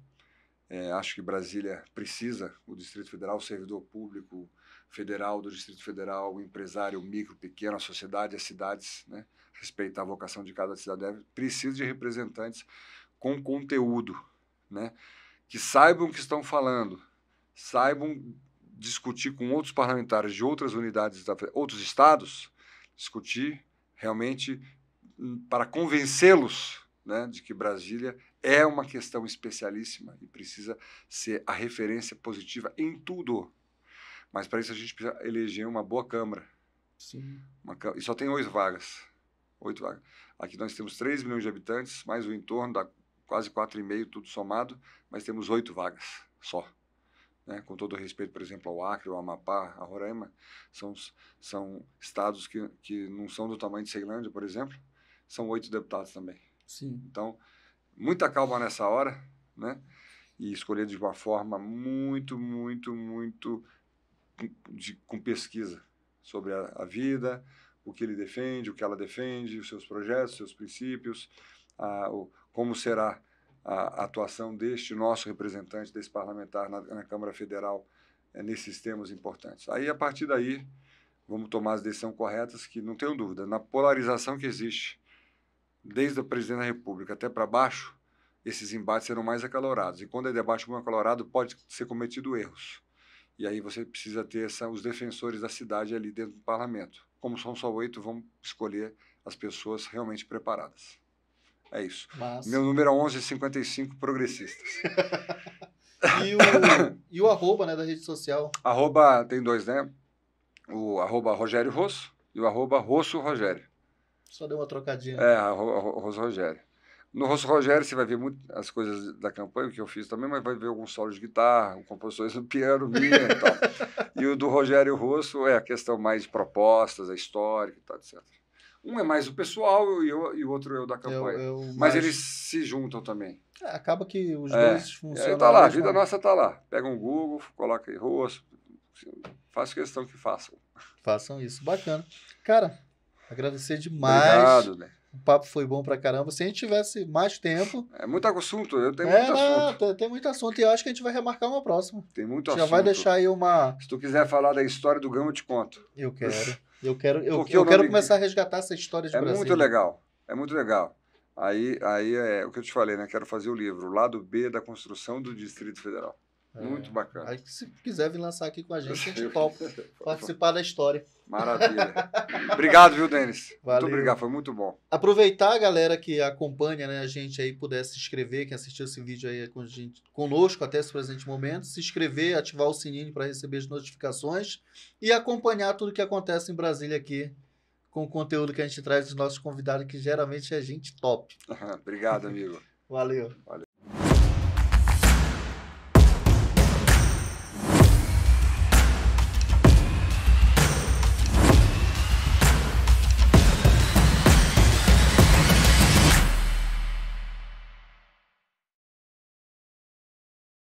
É, acho que Brasília precisa, o Distrito Federal, o servidor público, federal, do Distrito Federal, o empresário, o micro, pequeno, a sociedade, as cidades, né? respeitar a vocação de cada cidadão, precisa de representantes com conteúdo, né? que saibam o que estão falando, saibam discutir com outros parlamentares de outras unidades, da, outros estados, discutir realmente hum, para convencê-los né, de que Brasília é uma questão especialíssima e precisa ser a referência positiva em tudo. Mas para isso a gente precisa eleger uma boa Câmara. Sim. Uma, e só tem oito vagas. Oito vagas. Aqui nós temos 3 milhões de habitantes, mais o entorno, dá quase 4,5, tudo somado, mas temos oito vagas só. Né? Com todo respeito, por exemplo, ao Acre, ao Amapá, a Roraima, são, são estados que, que não são do tamanho de Ceilândia, por exemplo, são oito deputados também. Sim. Então, muita calma nessa hora, né? E escolher de uma forma muito, muito, muito de, com pesquisa sobre a, a, vida, o que ele defende, o que ela defende, os seus projetos, seus princípios, a, o, como será a, a, atuação deste nosso representante, desse parlamentar na, na Câmara Federal é, nesses temas importantes. Aí, a partir daí, vamos tomar as decisões corretas, que não tenho dúvida, na polarização que existe, desde o presidente da República até para baixo, esses embates serão mais acalorados. E quando é debate muito acalorado, pode ser cometido erros. E aí você precisa ter essa, os defensores da cidade ali dentro do parlamento. Como são só oito, vamos escolher as pessoas realmente preparadas. É isso. Mas... Meu número é 1155 progressistas. e, o, e o arroba né, da rede social? Arroba tem dois, né? O arroba Rogério Rosso e o arroba Rosso Rogério. Só deu uma trocadinha. É, Rosso Rogério. No Rosso Rogério você vai ver muito as coisas da campanha, que eu fiz também, mas vai ver alguns solos de guitarra, composições no piano minha e tal. E o do Rogério Rosso é a questão mais de propostas, a história e tal, etc. Um é mais o pessoal e, eu, e o outro é o da campanha. Eu, eu mas eles se juntam também. É, acaba que os é, dois funcionam. É, lá, a vida mais. nossa está lá. Pega um Google, coloca aí Rosso, assim, faço questão que façam. Façam isso, bacana. Cara, agradecer demais. Obrigado, né? O papo foi bom pra caramba. Se a gente tivesse mais tempo. É muito assunto, eu tenho é, muito assunto. Tem, tem, muito assunto e eu acho que a gente vai remarcar uma próxima. Tem muito assunto. Já vai deixar aí uma. Se tu quiser falar da história do Gama, eu te conto. Eu quero. Eu quero, eu, eu quero começar a resgatar essa história de é Brasil. É muito legal. É muito legal. Aí, aí é o que eu te falei, né? Quero fazer o livro, o lado B da construção do Distrito Federal. É. Muito bacana. Aí, se quiser vir lançar aqui com a gente, a gente topa participar da história. Maravilha. obrigado, viu, Denis? Valeu. Muito obrigado, foi muito bom. Aproveitar a galera que acompanha né, a gente aí, puder se inscrever, quem assistiu esse vídeo aí com a gente, conosco até esse presente momento, se inscrever, ativar o sininho para receber as notificações e acompanhar tudo que acontece em Brasília aqui com o conteúdo que a gente traz dos nossos convidados, que geralmente é gente top. obrigado, amigo. Valeu. Valeu.